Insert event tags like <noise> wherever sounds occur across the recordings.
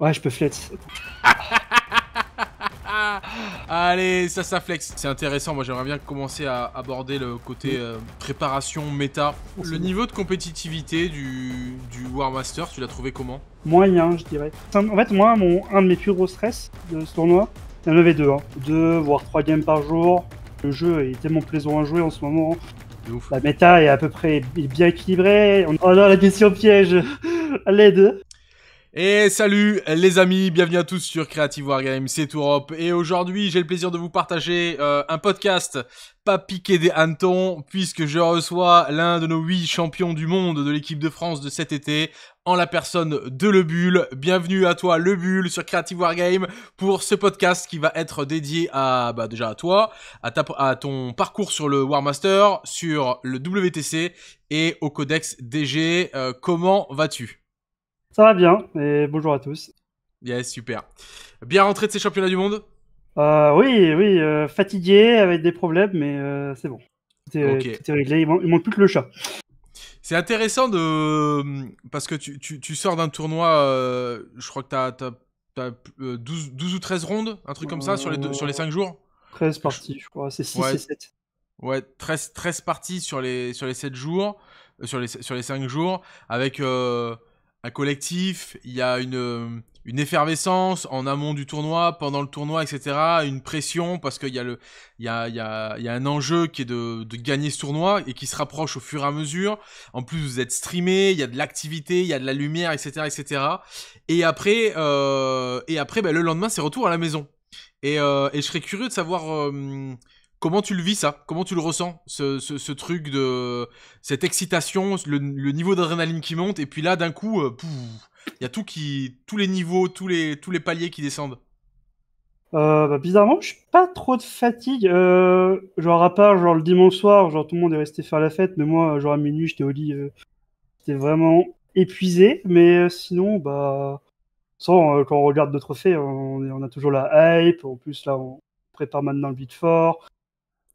Ouais, je peux flex. <laughs> Allez, ça, ça flex. C'est intéressant. Moi, j'aimerais bien commencer à aborder le côté euh, préparation, méta. Le niveau de compétitivité du, du War Master, tu l'as trouvé comment Moyen, je dirais. En fait, moi, mon, un de mes plus gros stress de ce tournoi, c'est un 9v2. Hein. Deux, voire trois games par jour. Le jeu est tellement plaisant à jouer en ce moment. La méta est à peu près bien équilibrée. Oh non, la question piège <laughs> À l'aide et salut les amis, bienvenue à tous sur Creative Wargame, c'est Europe. Et aujourd'hui, j'ai le plaisir de vous partager euh, un podcast pas piqué des hannetons, puisque je reçois l'un de nos huit champions du monde de l'équipe de France de cet été, en la personne de Le Bienvenue à toi Le sur Creative Wargame pour ce podcast qui va être dédié à bah déjà à toi, à, à ton parcours sur le Warmaster, sur le WTC et au Codex DG. Euh, comment vas-tu ça va bien, et bonjour à tous. Yes, super. Bien rentré de ces championnats du monde euh, Oui, oui, euh, fatigué, avec des problèmes, mais euh, c'est bon. C'est réglé, il manque, manque plus que le chat. C'est intéressant de. Euh, parce que tu, sors d'un tournoi, je crois que tu as, 12, 12, ou 13 rondes, un truc comme ça, sur les, deux, sur les 5 jours 13 parties, je crois, c'est 6 ouais. 7. Ouais, 13, 13 parties sur les, sur les 7 jours, sur, les, sur les 5 jours, avec un collectif, il y a une, euh, une effervescence en amont du tournoi, pendant le tournoi, etc. Une pression parce qu'il y, a le, y, a, y, a, y a un enjeu qui est de, de, gagner ce tournoi et qui se rapproche au fur et à mesure. En plus, vous êtes streamé, il y a de l'activité, il y a de la lumière, etc. etc. Et après, euh, et après ben, le lendemain, c'est retour à la maison. Et, euh, et, je serais curieux de savoir... Comment tu le vis ça Comment tu le ressens ce, truc de cette excitation, le, niveau d'adrénaline qui monte et puis là d'un coup, euh, il y a tout qui, tous les niveaux, tous les tous les paliers qui descendent. Euh, bah, bizarrement, je suis pas trop de fatigue. Euh, genre à part genre le dimanche soir, genre tout le monde est resté faire la fête, mais moi genre à minuit j'étais au lit, j'étais vraiment épuisé. Mais sinon bah sans quand on regarde notre fait, on, a toujours la hype. En plus là on prépare maintenant le beat fort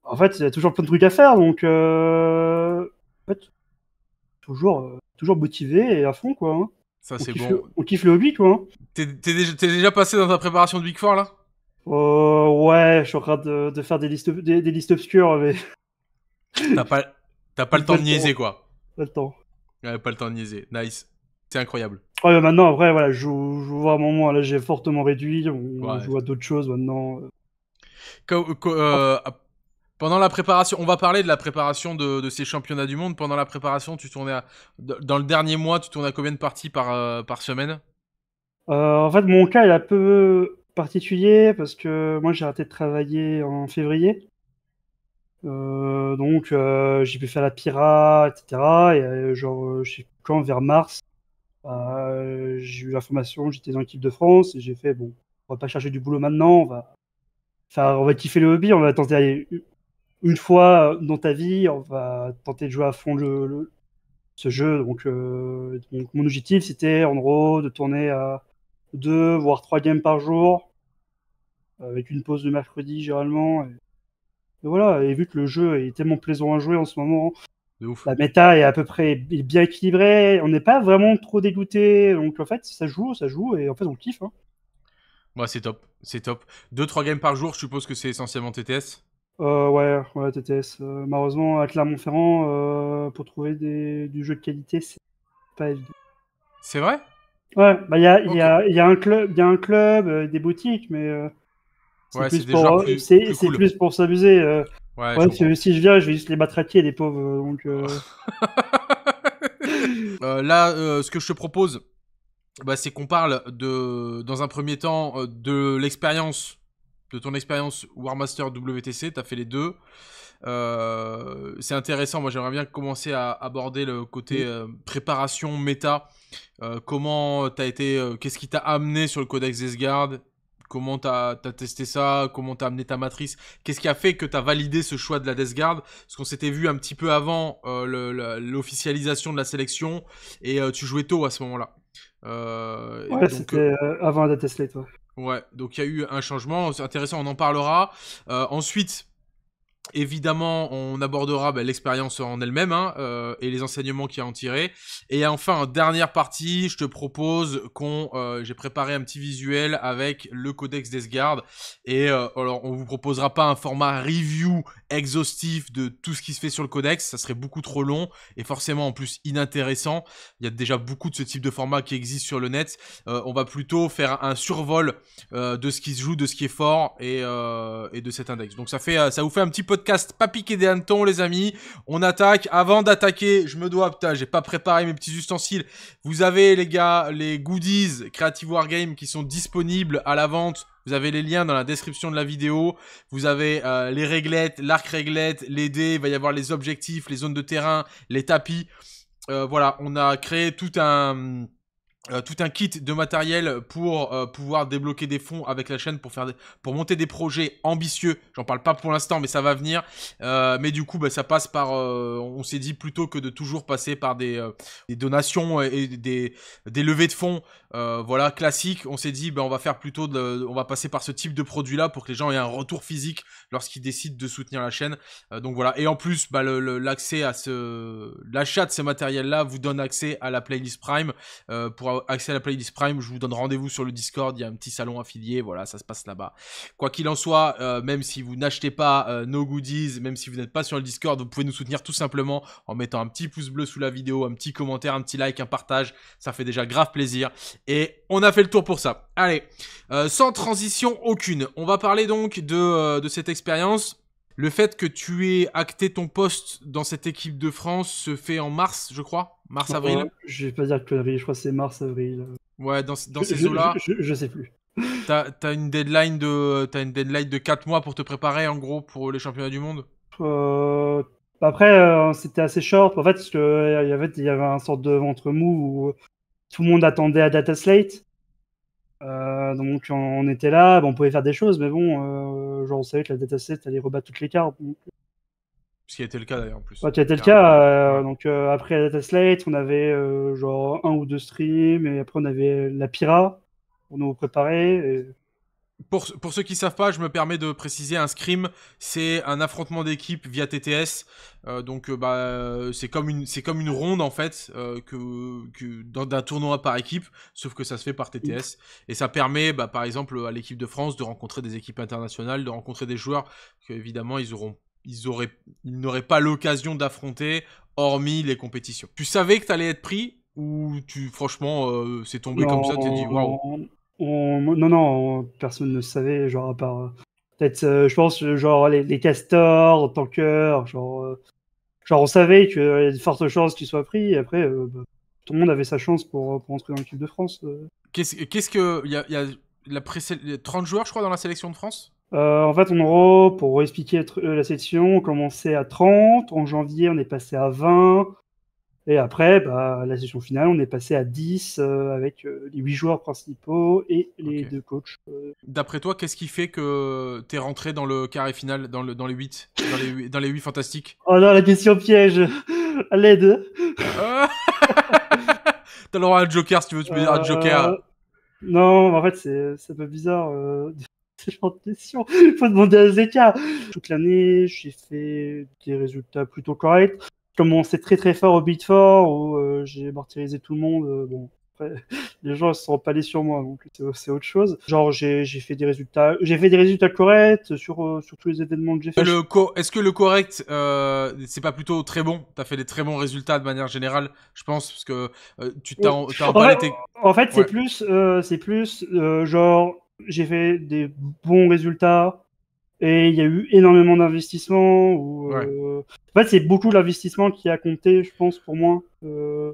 en fait, il y a toujours plein de trucs à faire, donc euh, en fait, toujours, euh, toujours motivé et à fond, quoi. Hein. Ça, c'est bon. on kiffe le hobby, quoi. Hein. T'es déjà, passé dans ta préparation de Big Four, là euh, Ouais, je suis en train de, faire des listes, des, listes obscures, mais. T'as pas, pas le temps de niaiser, quoi. Pas le temps. Ouais, pas le temps de niaiser. Nice. C'est incroyable. Ouais, maintenant, après, voilà, je vois un moment, là, j'ai fortement réduit. On, voit d'autres choses maintenant. Pendant la préparation, on va parler de la préparation de, ces championnats du monde. Pendant la préparation, tu tournais dans le dernier mois, tu tournais à combien de parties par, euh, semaine euh, En fait, mon cas est un peu particulier parce que moi j'ai arrêté de travailler en février. Euh, donc j'ai pu faire la Pira, etc. Et genre, je sais quand, vers mars, j'ai eu l'information, j'étais dans l'équipe de France et j'ai fait bon, on va pas chercher du boulot maintenant, on va, enfin, on va kiffer le hobby, on va tenter une fois dans ta vie, on va tenter de jouer à fond le, ce jeu. Euh, donc, mon objectif, c'était en gros de tourner à deux, voire trois games par jour, avec une pause de mercredi généralement. Et, voilà, et vu que le jeu est tellement plaisant à jouer en ce moment, la méta est à peu près bien équilibrée, on n'est pas vraiment trop dégoûté. Donc en fait, ça joue, ça joue, et en fait, on kiffe. Hein. c'est top, c'est top. Deux, trois games par jour, je suppose que c'est essentiellement TTS euh, ouais, ouais, TTS. Euh, malheureusement, à Clermont-Ferrand, euh, pour trouver du jeu de qualité, c'est pas évident. C'est vrai Ouais, bah il y, a, un club, un club des boutiques, mais c'est plus, pour, s'amuser. si je viens, je vais juste les battre à pied, les pauvres. Donc, <laughs> là, ce que je te propose, bah, c'est qu'on parle de, dans un premier temps de l'expérience de ton expérience Warmaster WTC, tu as fait les deux. Euh, c'est intéressant, moi j'aimerais bien commencer à aborder le côté euh, préparation, méta. Euh, comment comment as été, qu'est-ce qui t'a amené sur le codex gardes? Comment t'as as testé ça Comment as amené ta matrice Qu'est-ce qui a fait que tu as validé ce choix de la Death Guard Parce qu'on s'était vu un petit peu avant l'officialisation de la sélection et tu jouais tôt à ce moment-là. ouais, c'était avant la Death Ouais, donc il y a eu un changement, c'est intéressant, on en parlera. Euh, ensuite, Évidemment, on abordera bah, l'expérience en elle-même hein, euh, et les enseignements qu'il y a en tirer. Et enfin, en dernière partie, je te propose qu'on, euh, j'ai préparé un petit visuel avec le codex d'Esgard. Et euh, alors, on vous proposera pas un format review exhaustif de tout ce qui se fait sur le codex, ça serait beaucoup trop long et forcément en plus inintéressant. Il y a déjà beaucoup de ce type de format qui existe sur le net. Euh, on va plutôt faire un survol de ce qui se joue, de ce qui est fort et, et de cet index. Donc ça fait, ça vous fait un petit peu podcast pas piqué des les amis. On attaque. Avant d'attaquer, je me dois, putain, j'ai pas préparé mes petits ustensiles. Vous avez, les gars, les goodies Creative Wargame qui sont disponibles à la vente. Vous avez les liens dans la description de la vidéo. Vous avez euh, les réglettes, l'arc réglette, les dés. Il va y avoir les objectifs, les zones de terrain, les tapis. Euh, voilà, on a créé tout un euh, tout un kit de matériel pour euh, pouvoir débloquer des fonds avec la chaîne pour faire des... pour monter des projets ambitieux. J'en parle pas pour l'instant, mais ça va venir. Euh, mais du coup, bah, ça passe par. on s'est dit plutôt que de toujours passer par des, donations et des, des levées de fonds euh, voilà, classique, on s'est dit, ben, on va faire plutôt, de, on va passer par ce type de produit-là pour que les gens aient un retour physique lorsqu'ils décident de soutenir la chaîne. Euh, donc voilà, et en plus, bah, l'accès à ce, l'achat de ce matériel là vous donne accès à la playlist Prime. Euh, pour accès à la playlist Prime, je vous donne rendez-vous sur le Discord, il y a un petit salon affilié, voilà, ça se passe là-bas. Quoi qu'il en soit, même si vous n'achetez pas nos goodies, même si vous n'êtes pas sur le Discord, vous pouvez nous soutenir tout simplement en mettant un petit pouce bleu sous la vidéo, un petit commentaire, un petit like, un partage, ça fait déjà grave plaisir. Et on a fait le tour pour ça. Allez, euh, sans transition aucune, on va parler donc de, euh, de cette expérience. Le fait que tu aies acté ton poste dans cette équipe de France se fait en mars, je crois Mars-avril Je Je vais pas dire que avril, je crois que c'est mars-avril. Ouais, dans, dans ces eaux-là. Je, ne sais plus. T'as as une, deadline de, une deadline de 4 mois pour te préparer, en gros, pour les championnats du monde euh, Après, c'était assez short. En fait, il y avait, y avait un sorte de ventre mou tout le monde attendait à Data Slate. Euh, donc on était là, on pouvait faire des choses, mais bon, euh, genre on savait que la dataslate allait rebattre toutes les cartes. Ce qui était le cas d'ailleurs en plus. qui le cas. Euh, donc après la dataslate, on avait genre un ou deux streams, et après on avait la Pira pour nous préparer. Pour, pour, ceux qui savent pas, je me permets de préciser, un scrim, c'est un affrontement d'équipe via TTS. Euh, donc, euh, bah, c'est comme une, comme une ronde en fait euh, que, d'un tournoi par équipe, sauf que ça se fait par TTS. Et ça permet, bah, par exemple, à l'équipe de France de rencontrer des équipes internationales, de rencontrer des joueurs qu'évidemment, évidemment ils auront, ils n'auraient pas l'occasion d'affronter, hormis les compétitions. Tu savais que tu allais être pris ou tu, franchement, c'est tombé comme ça, tu dit waouh. Non, non, personne ne savait, genre, à part. Euh, peut-être, euh, je pense, euh, genre, les, castors, tankers, genre. Genre, on savait qu'il y avait de fortes chances qu'ils soient pris, et après, bah, tout le monde avait sa chance pour, pour entrer dans l'équipe de France. Qu'est-ce quest que. Il y a, la 30 joueurs, je crois, dans la sélection de France en fait, en gros, pour expliquer la sélection, on commençait à 30. En janvier, on est passé à 20. Et après, bah, la session finale, on est passé à 10 euh, avec euh, les 8 joueurs principaux et les deux coachs. Euh. D'après toi, qu'est-ce qui fait que tu es rentré dans le carré final, dans, le, les 8 dans les, 8 fantastiques Oh non, la question piège À l'aide <laughs> T'as le un joker si tu veux, tu peux dire un joker. Non, en fait, c'est un peu bizarre. <laughs> cette question. Il faut demander à Zeka. Toute l'année, j'ai fait des résultats plutôt corrects comme on s'est très très fort au beat 4, où euh, j'ai martyrisé tout le monde, euh, bon, après, <laughs> les gens se sont empalés sur moi, donc c'est autre chose. Genre, j'ai fait des résultats, j'ai fait des résultats corrects sur, euh, sur tous les événements que j'ai fait. Est-ce que le correct, c'est pas plutôt très bon T'as fait des très bons résultats de manière générale, je pense, parce que tu t'en tu en fait, En fait, c'est plus, c'est plus genre, j'ai fait des bons résultats et il y a eu énormément d'investissements. Euh, en fait, c'est beaucoup l'investissement qui a compté, je pense, pour moi. Euh.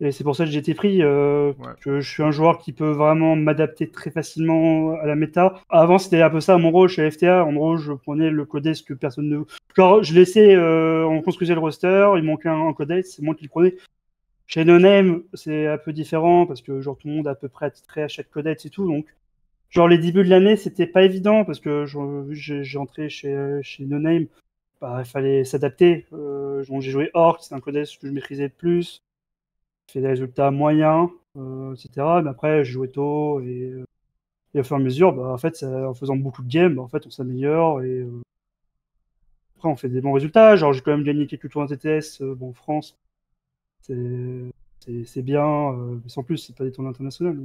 Et c'est pour ça que j'ai été pris. Euh, je suis un joueur qui peut vraiment m'adapter très facilement à la méta. Avant, c'était un peu ça mon rôle chez FTA. En gros, je prenais le codex que personne ne. Genre, je laissais. on construisait le roster, il manquait un, codex, c'est moi qui le prenais. Chez NoName, c'est un peu différent parce que genre tout le monde a à peu près attitré à chaque codex et tout. Donc, Genre les débuts de l'année, c'était pas évident parce que j'ai entré chez, chez No Name, bah, il fallait s'adapter. Euh, j'ai joué Orc, c'est un codex que je maîtrisais le plus. J'ai fait des résultats moyens, euh, etc. Mais après, j'ai joué tôt et, au fur et à mesure, bah, en fait, en faisant beaucoup de games, bah, en fait, on s'améliore et euh, après, on fait des bons résultats. Genre, j'ai quand même gagné quelques tournois TTS bon, en France. C'est bien, mais sans plus, c'est pas des tournois internationales.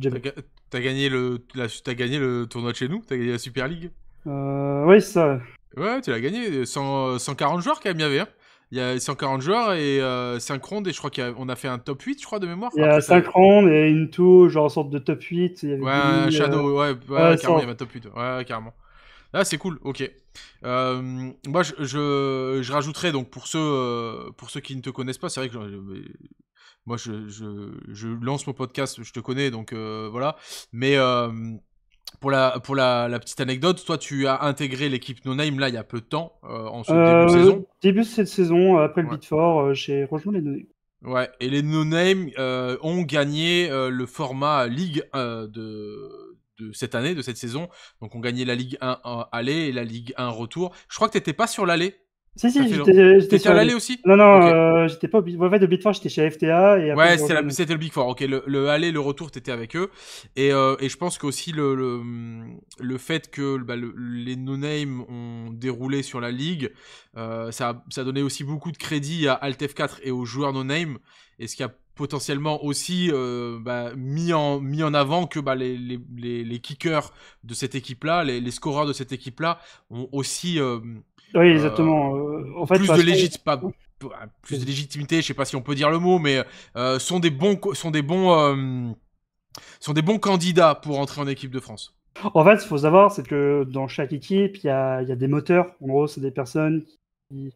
T'as gagné le, as gagné le tournoi de chez nous T'as gagné la Super League euh, Oui, ça. Ouais, tu l'as gagné. 140 joueurs quand même, il y avait. Hein. Il y a 140 joueurs et euh, 5 rondes, et je crois qu'on a, a, fait un top 8, je crois, de mémoire. Il y a 5 rondes et une tour, genre en sorte de top 8. Il y avait ouais, euh, Shadow, ouais, carrément, il y avait un top 8. Ouais, carrément. Ah, c'est cool, ok. Euh, moi, je, je, rajouterais, donc, pour ceux, euh, pour ceux qui ne te connaissent pas, c'est vrai que moi, je, lance mon podcast, je te connais, donc euh, voilà. Mais pour, la, pour la, petite anecdote, toi, tu as intégré l'équipe No Name, là, il y a peu de temps, en début de saison. Début de cette saison, après le beat fort, j'ai rejoint les No Name. Ouais, et les No Name ont gagné le format Ligue de de cette année, de cette saison. Donc on gagnait la Ligue 1 aller et la Ligue 1 retour. Je crois que t'étais pas sur l'aller. Si, si, j'étais sur l'aller aussi Non, non, euh, j'étais pas au fait, de Big Four, j'étais chez FTA. Et ouais, c'était le Big Four. Ok, le, aller, le retour, t'étais avec eux. Et, euh, je pense qu'aussi le, le, le, fait que bah, les no name ont déroulé sur la ligue, euh, ça, ça donné aussi beaucoup de crédit à Alt F4 et aux joueurs no-name. Et ce qui a potentiellement aussi euh, bah, mis, en, mis en avant que bah, les, les, les, kickers de cette équipe-là, les, scoreurs de cette équipe-là ont aussi oui, exactement. fait, plus, de légitimité, je ne sais pas si on peut dire le mot, mais euh, sont des bons, sont des bons, euh, sont des bons candidats pour entrer en équipe de France. En fait, ce qu'il faut savoir, c'est que dans chaque équipe, il y a, y a, des moteurs. En gros, c'est des personnes qui,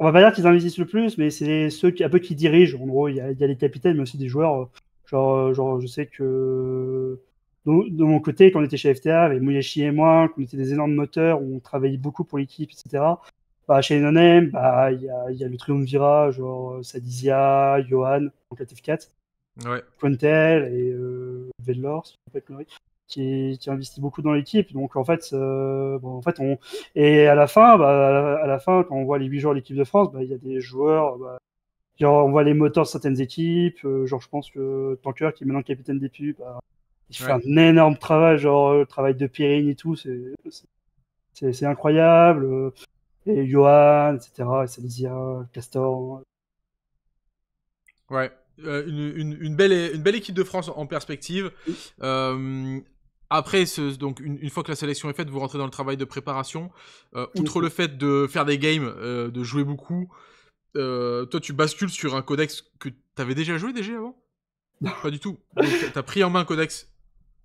on va pas dire qu'ils investissent le plus, mais c'est ceux qui, un peu qui dirigent. En gros, il y, a, les capitaines, mais aussi des joueurs. Euh, genre, euh, genre je sais que de, mon côté, quand on était chez FTA, avec Muyashi et moi, qu'on était des énormes moteurs, on travaillait beaucoup pour l'équipe, etc. Bah, chez Nonem, bah, il y, a, y a le triumvirat, genre euh, Sadizia, Johan, donc la 4 ouais. Quentel et euh, si qui, qui, investit beaucoup dans l'équipe. Donc en fait, euh, en fait, on et à la fin, bah, à la fin, quand on voit les huit joueurs de l'équipe de France, bah, il y a des joueurs. Bah, on voit les moteurs de certaines équipes. Euh, genre, je pense que Tanker, qui est maintenant capitaine des pubs, bah, il fait un énorme travail, genre le travail de Pyrénées et tout, c'est incroyable. Et Johan, etc. Et Castor. Ouais. Euh, une, belle, une belle équipe de France en perspective. Euh, après, donc une, fois que la sélection est faite, vous rentrez dans le travail de préparation. Euh, outre mhm. le fait de faire des games, euh, de jouer beaucoup, euh, toi tu bascules sur un codex que tu avais déjà joué déjà avant Pas du tout. Tu as pris en main un codex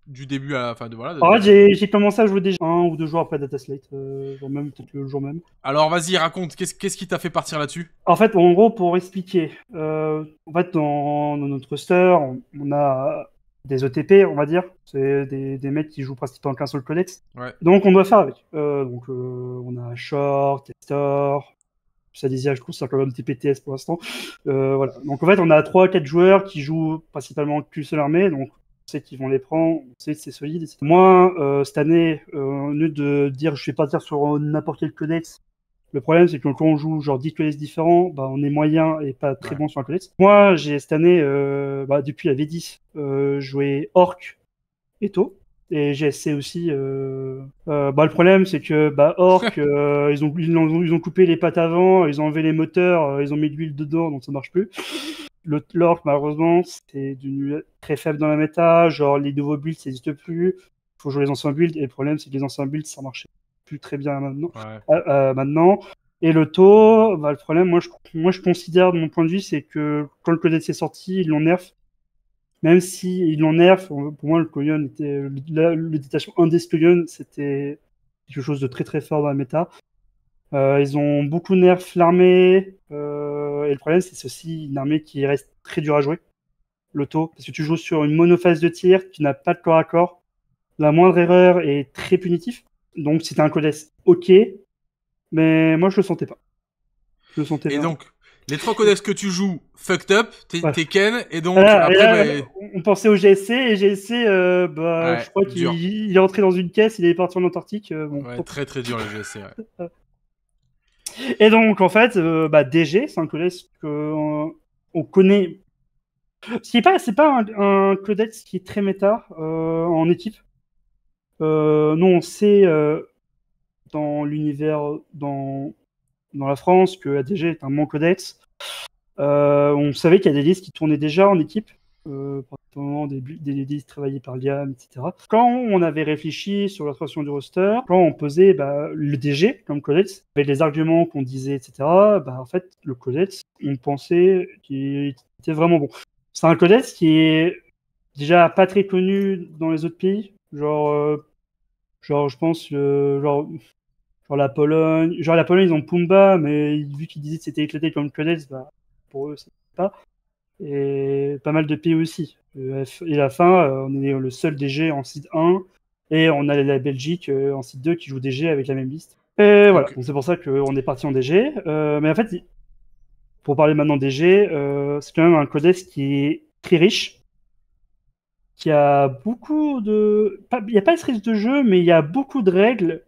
du début à fin de voilà. En j'ai commencé à jouer déjà un ou deux jours après Data Slate, même peut-être le jour même. Alors vas-y, raconte, qu'est-ce qu'est-ce qui t'a fait partir là-dessus En fait, en gros, pour expliquer, en fait, dans, notre roster, on, a des ETP, on va dire. C'est des, des, mecs qui jouent principalement qu'un seul codex. Donc on doit faire avec. Euh, donc euh, on a Short, ça disait je trouve, c'est quand même TPTS pour l'instant. Euh, voilà. Donc en fait, on a 3-4 joueurs qui jouent principalement qu'une seule armée. Donc on sait qu'ils vont les prendre, on sait que c'est solide. Moi, cette année, au lieu de dire je vais pas dire sur n'importe quel codex, le problème, c'est que quand on joue genre 10 classes différents, bah, on est moyen et pas très bon sur un collet. Moi, j'ai cette année, euh, bah, depuis la V10, euh, joué Orc et Tau. Et GSC aussi. Euh, bah, le problème, c'est que bah, Orc, <laughs> ils, ont, ils, ont, coupé les pattes avant, ils ont enlevé les moteurs, ils ont mis de l'huile dedans, donc ça marche plus. L'Orc, malheureusement, c'est très faible dans la méta. Genre, les nouveaux builds, ça n'existe plus. faut jouer les anciens builds. Et le problème, c'est que les anciens builds, ça marchait plus très bien maintenant. Euh, euh, maintenant. Et le taux, bah, le problème, moi je, moi je considère de mon point de vue, c'est que quand le codex est sorti, ils l'ont nerf. Même si ils l'ont nerf, pour moi le Codon était. L'éditation détachement c'était quelque chose de très très fort dans la méta. Euh, ils ont beaucoup nerf l'armée. et le problème, c'est aussi une armée qui reste très dure à jouer. L'auto. Parce que tu joues sur une monophase de tir qui n'as pas de corps à corps. La moindre erreur est très punitif. Donc c'était un codex ok, mais moi je le sentais pas. Je le sentais et pas. Et donc, les trois codex que tu joues, fucked up, t'es Ken, et donc après. Bah, on pensait au GSC, et GSC, euh, bah, je crois qu'il est entré dans une caisse, il est parti en Antarctique. Euh, très très dur le GSC, Et donc, en fait, euh, bah, DG, c'est un codex qu'on on connaît. C'est pas, c'est pas un, un, qui est très méta en équipe. Euh, nous, non, c'est euh, dans l'univers, dans, dans la France, que ADG est un bon codex. Euh, on savait qu'il y a des listes qui tournaient déjà en équipe, euh, des, des listes travaillées par Liam, etc. Quand on avait réfléchi sur la du roster, quand on posait bah, le DG comme codex, avec les arguments qu'on disait, etc., bah, en fait, le codex, on pensait qu'il était vraiment bon. C'est un codex qui est déjà pas très connu dans les autres pays, Genre, euh, genre je pense, euh, genre, genre la Pologne, genre la Pologne ils ont Pumba, mais vu qu'ils disaient que c'était éclaté comme codex, bah, pour eux c'est pas. Et pas mal de pays aussi. Euh, et la fin, on est le seul DG en site 1, et on a la Belgique en site 2 qui joue DG avec la même liste. Et voilà, c'est pour ça qu'on est parti en DG. mais en fait, pour parler maintenant DG, c'est quand même un codex qui est très riche, qu'il y a beaucoup de. Il n'y a pas de stress de jeu, mais il y a beaucoup de règles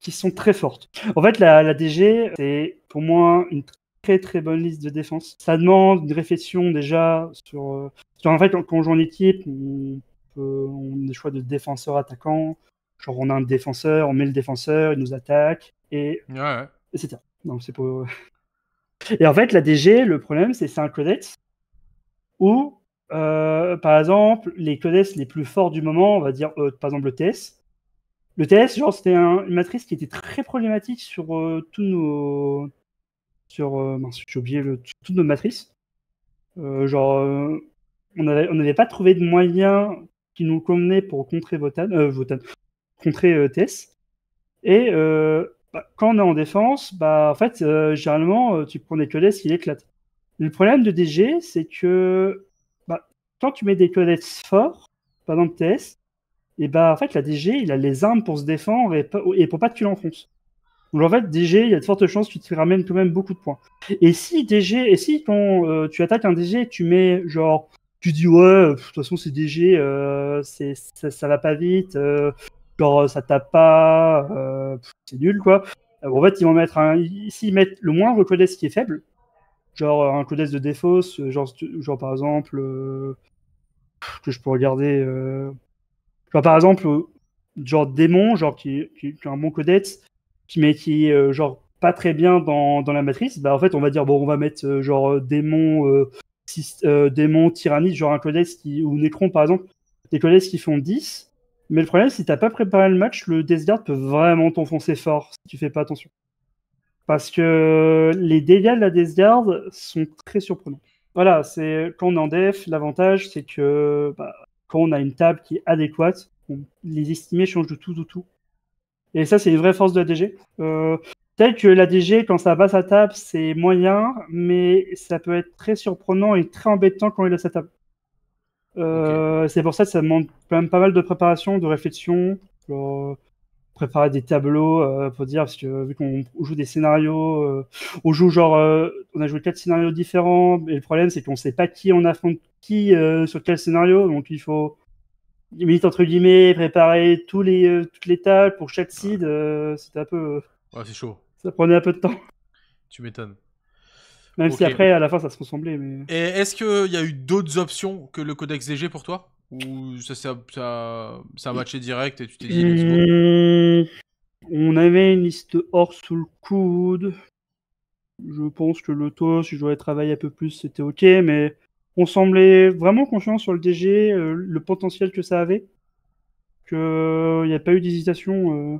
qui sont très fortes. En fait, la, DG, c'est pour moi une très très bonne liste de défense. Ça demande une réflexion déjà sur. Euh, en fait, quand on joue en équipe, on, a des choix de défenseur-attaquant. Genre, on a un défenseur, on met le défenseur, il nous attaque, et. Ouais, Etc. Donc, c'est pour. <laughs> Et en fait, la DG, le problème, c'est c'est un codex où euh, par exemple, les codex les plus forts du moment, on va dire euh, par exemple le TS. Le TS, genre, c'était une matrice qui était très problématique sur euh, tous nos. Sur. j'ai oublié toutes nos matrices. genre, on n'avait pas trouvé de moyen qui nous convenait pour contrer Votan. contrer TS. Et bah, quand on est en défense, bah, en fait, généralement, tu prends des codex, il éclate. Le problème de DG, c'est que quand tu mets des codes forts, pendant le TS, et eh bah ben, en fait la DG il a les armes pour se défendre et, et pour pas que tu l'enfonces. Donc en fait DG il y a de fortes chances que tu te ramènes quand même beaucoup de points. Et si DG et si ton, euh, tu attaques un DG tu mets genre tu dis ouais euh, de toute façon euh, c'est DG c'est ça, va pas vite genre ça tape pas c'est nul quoi. en fait ils vont mettre un s'ils mettent le moindre codex qui est faible genre un codex de défausse genre genre par exemple que je peux regarder. Euh, bah, par exemple, euh, genre démon, genre qui, qui, est un bon codex, qui, mais qui est euh, genre pas très bien dans, la matrice, bah en fait on va dire bon on va mettre genre démon, démon, tyrannite, genre un codex qui, ou Necron par exemple, des codex qui font 10, mais le problème, si t'as pas préparé le match, le Death Guard peut vraiment t'enfoncer fort si tu fais pas attention. Parce que les dégâts de la Death Guard sont très surprenants. Voilà, c'est quand on est en def, l'avantage c'est que bah, quand on a une table qui est adéquate, les estimés changent de tout, de tout. Et ça, c'est une vraie force de la DG. Euh, que la DG, quand ça bat sa table, c'est moyen, mais ça peut être très surprenant et très embêtant quand il a sa table. Euh, c'est pour ça que ça demande quand même pas mal de préparation, de réflexion préparer des tableaux euh, pour dire parce que vu qu'on joue des scénarios, euh, on joue genre, euh, on a joué quatre scénarios différents et le problème c'est qu'on sait pas qui on affronte qui sur quel scénario, donc il faut limite entre guillemets préparer tous les toutes les tables pour chaque seed, c'était un peu. c'est chaud. Ça prenait un peu de temps. Tu m'étonnes. Même si après à la fin ça se ressemblait. Mais... est-ce qu'il y a eu d'autres options que le codex DG pour toi ou ça, ça, ça, ça direct et tu t'es dit hmm, On avait une liste hors sous le coude. Je pense que le taux, si je travaillé travailler un peu plus, c'était ok, mais on semblait vraiment confiant sur le DG, euh, le potentiel que ça avait. Euh, il n'y a pas eu d'hésitation. Euh,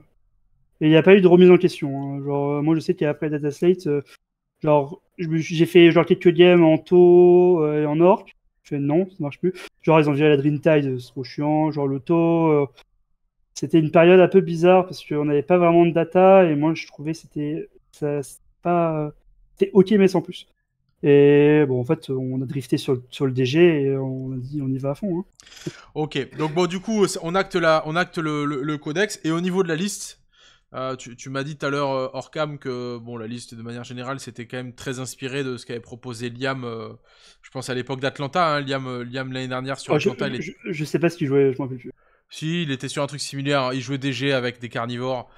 et il n'y a pas eu de remise en question. Hein. Genre, moi, je sais qu'après Data Slate, genre, j'ai fait genre quelques games en taux et en orc non, ça marche plus. Genre, ils ont viré la Dreamtide, c'est trop chiant. Genre, l'auto. Euh, c'était une période un peu bizarre parce qu'on n'avait pas vraiment de data et moi, je trouvais c'était. Ça, pas. C'était ok, mais sans plus. Et bon, en fait, on a drifté sur, sur le DG et on a dit on y va à fond. Hein. Ok, donc bon, du coup, on acte, la, on acte le codex et au niveau de la liste, euh, tu, m'as dit tout à l'heure euh, hors que bon la liste de manière générale c'était quand même très inspiré de ce qu'avait proposé Liam. Euh, je pense à l'époque d'Atlanta, hein, Liam, Liam l'année dernière sur oh, Atlanta. Je, sais pas ce qu'il jouait, je m'en rappelle plus. Si, il était sur un truc similaire. Il jouait DG avec des carnivores.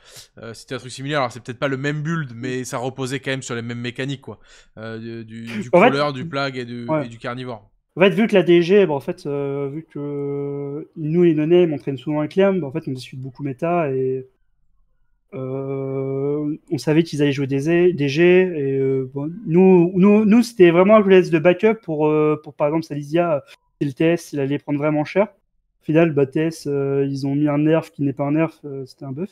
c'était un truc similaire. Alors c'est peut-être pas le même build, mais ça reposait quand même sur les mêmes mécaniques quoi, du, du du plague et du, carnivore. En fait, vu que la DG, bah, en fait, vu que nous les non on traîne souvent avec Liam, bah, en fait, on discute beaucoup méta et euh, on savait qu'ils allaient jouer des, DG Et, euh, nous, nous, c'était vraiment un laisse de backup pour, euh, pour par exemple, Salisia, c'est le TS, il allait prendre vraiment cher. Au final, bah, TS, ils ont mis un nerf qui n'est pas un nerf, c'était un buff.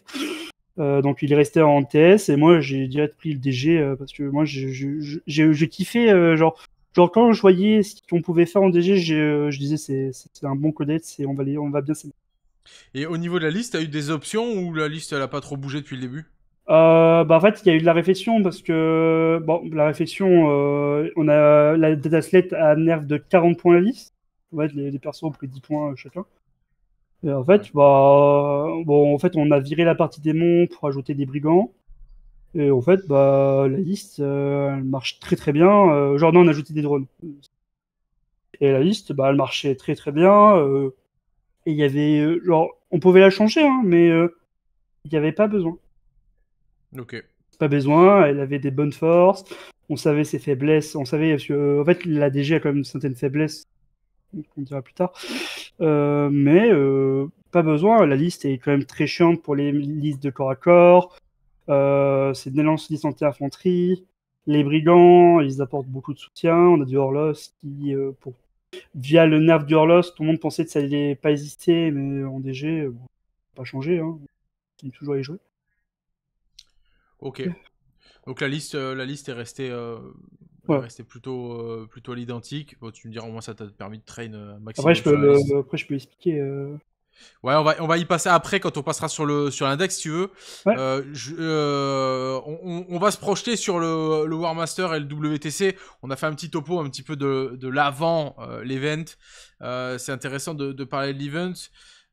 donc il est resté en TS et moi j'ai direct pris le DG parce que moi j'ai kiffé genre genre quand je voyais ce qu'on pouvait faire en DG je, disais c'est un bon codette, c'est on va on va bien et au niveau de la liste, tu as eu des options ou la liste, elle n'a pas trop bougé depuis le début euh, bah en fait, il y a eu de la réflexion parce que, bon, la réflexion, euh, on a la à nerf de 40 points la liste. les, les persos ont pris 10 points euh, chacun. Et en fait, bah, bon, en fait, on a viré la partie démon pour ajouter des brigands. Et en fait, bah, la liste, euh, elle marche très très bien. genre, on a ajouté des drones. Et la liste, bah, elle marchait très très bien il y avait. Euh, genre, on pouvait la changer, hein, mais euh, il n'y avait pas besoin. Ok. Pas besoin, elle avait des bonnes forces, on savait ses faiblesses, on savait. Parce que, euh, en fait, la DG a quand même certaines faiblesses on dira plus tard. mais pas besoin, la liste est quand même très chiante pour les listes de corps à corps. c'est des lances d'infanterie, anti-infanterie les brigands, ils apportent beaucoup de soutien. On a du horloge qui, pour Via le nerf du Horlos, tout le monde pensait que ça n'allait pas exister, mais en DG, euh, bon, pas changé. Hein. est toujours y jouer. Ok. Donc la liste, euh, la liste est restée, euh, plutôt, plutôt à l'identique. tu me diras au moins ça t'a permis de train maximum. Après je, peux, après, je peux expliquer. Ouais, on va, y passer après quand on passera sur le sur l'index, si tu veux. Euh, euh, on, va se projeter sur le, Warmaster et le WTC. On a fait un petit topo un petit peu de, l'avant euh, l'event. Euh, c'est intéressant de, de, parler de l'event.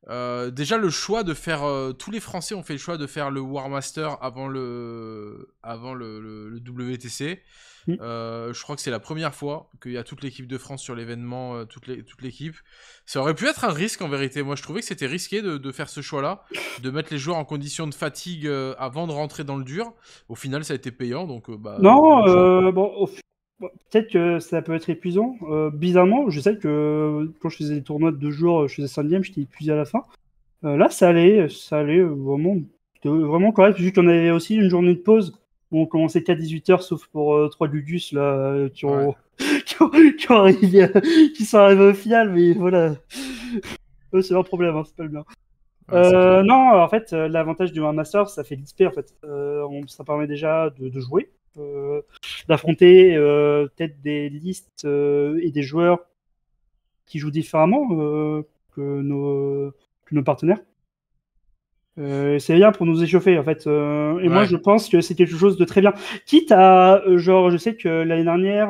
Euh, déjà, le choix de faire. Euh, tous les Français ont fait le choix de faire le War Master avant le, avant le, WTC. Hmm. Euh, je crois que c'est la première fois qu'il y a toute l'équipe de France sur l'événement, toute l'équipe. Ça aurait pu être un risque en vérité. Moi, je trouvais que c'était risqué de, faire ce choix-là, de mettre les joueurs en condition de fatigue avant de rentrer dans le dur. Au final, ça a été payant. Donc, bah, non, bon, Peut-être que ça peut être épuisant. Euh, bizarrement, je sais que euh, quand je faisais des tournois de deux jours, euh, je faisais 5 games, j'étais épuisé à la fin. là, ça allait, ça allait vraiment, vraiment correct, vu qu'on avait aussi une journée de pause. Où on commençait qu'à 18h, sauf pour trois 3 Gugus là, qui, qui, sont arrivés au final, mais voilà. c'est leur problème, hein, c'est pas le bien. non, en fait, l'avantage du Master, ça fait l'XP en fait. ça permet déjà de jouer euh, d'affronter euh, peut-être des listes euh, et des joueurs qui jouent différemment que nos, nos partenaires. c'est bien pour nous échauffer en fait. et moi je pense que c'est quelque chose de très bien. Quitte à genre, je sais que l'année dernière,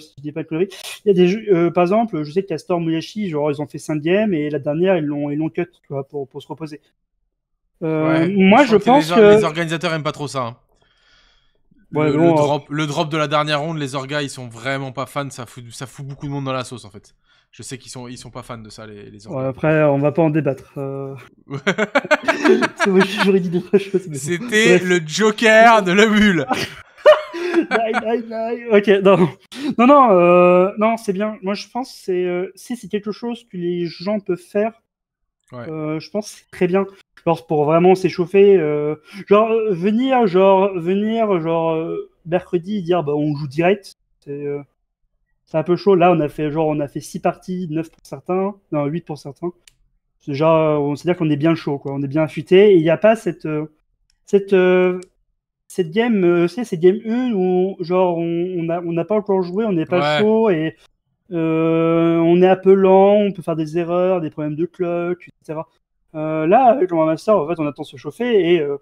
si je dis pas de conneries, il y a des par exemple, je sais qu'à Storm Yashi, genre ils ont fait 5 games et la dernière ils l'ont ils l'ont cut pour, se reposer. Moi je, pense que les, organisateurs aiment pas trop ça. Hein le, drop, de la dernière ronde, les orgas, ils sont vraiment pas fans. Ça fout, ça fout beaucoup de monde dans la sauce, en fait. Je sais qu'ils sont, sont pas fans de ça, les, les orgas. après, on va pas en débattre. Euh. <laughs> C'était le Joker de la mule. <laughs> ok, non, non, euh, non, c'est bien. Moi, je pense que euh, si c'est quelque chose que les gens peuvent faire, je pense c'est très bien pour vraiment s'échauffer. Euh, genre venir, genre venir, genre euh, mercredi dire bah on joue direct. Euh, c'est un peu chaud. Là on a fait genre on a fait six parties, neuf pour certains, non 8 pour certains. Genre on sait dire qu'on est bien chaud quoi, on est bien affûté. il n'y a pas cette cette cette game, c'est cette game 1 où genre on n'a on pas encore joué, on n'est pas chaud et on est un peu lent, on peut faire des erreurs, des problèmes de clock, etc. Euh, là, avec le Warmaster, en fait, on attend se chauffer et euh,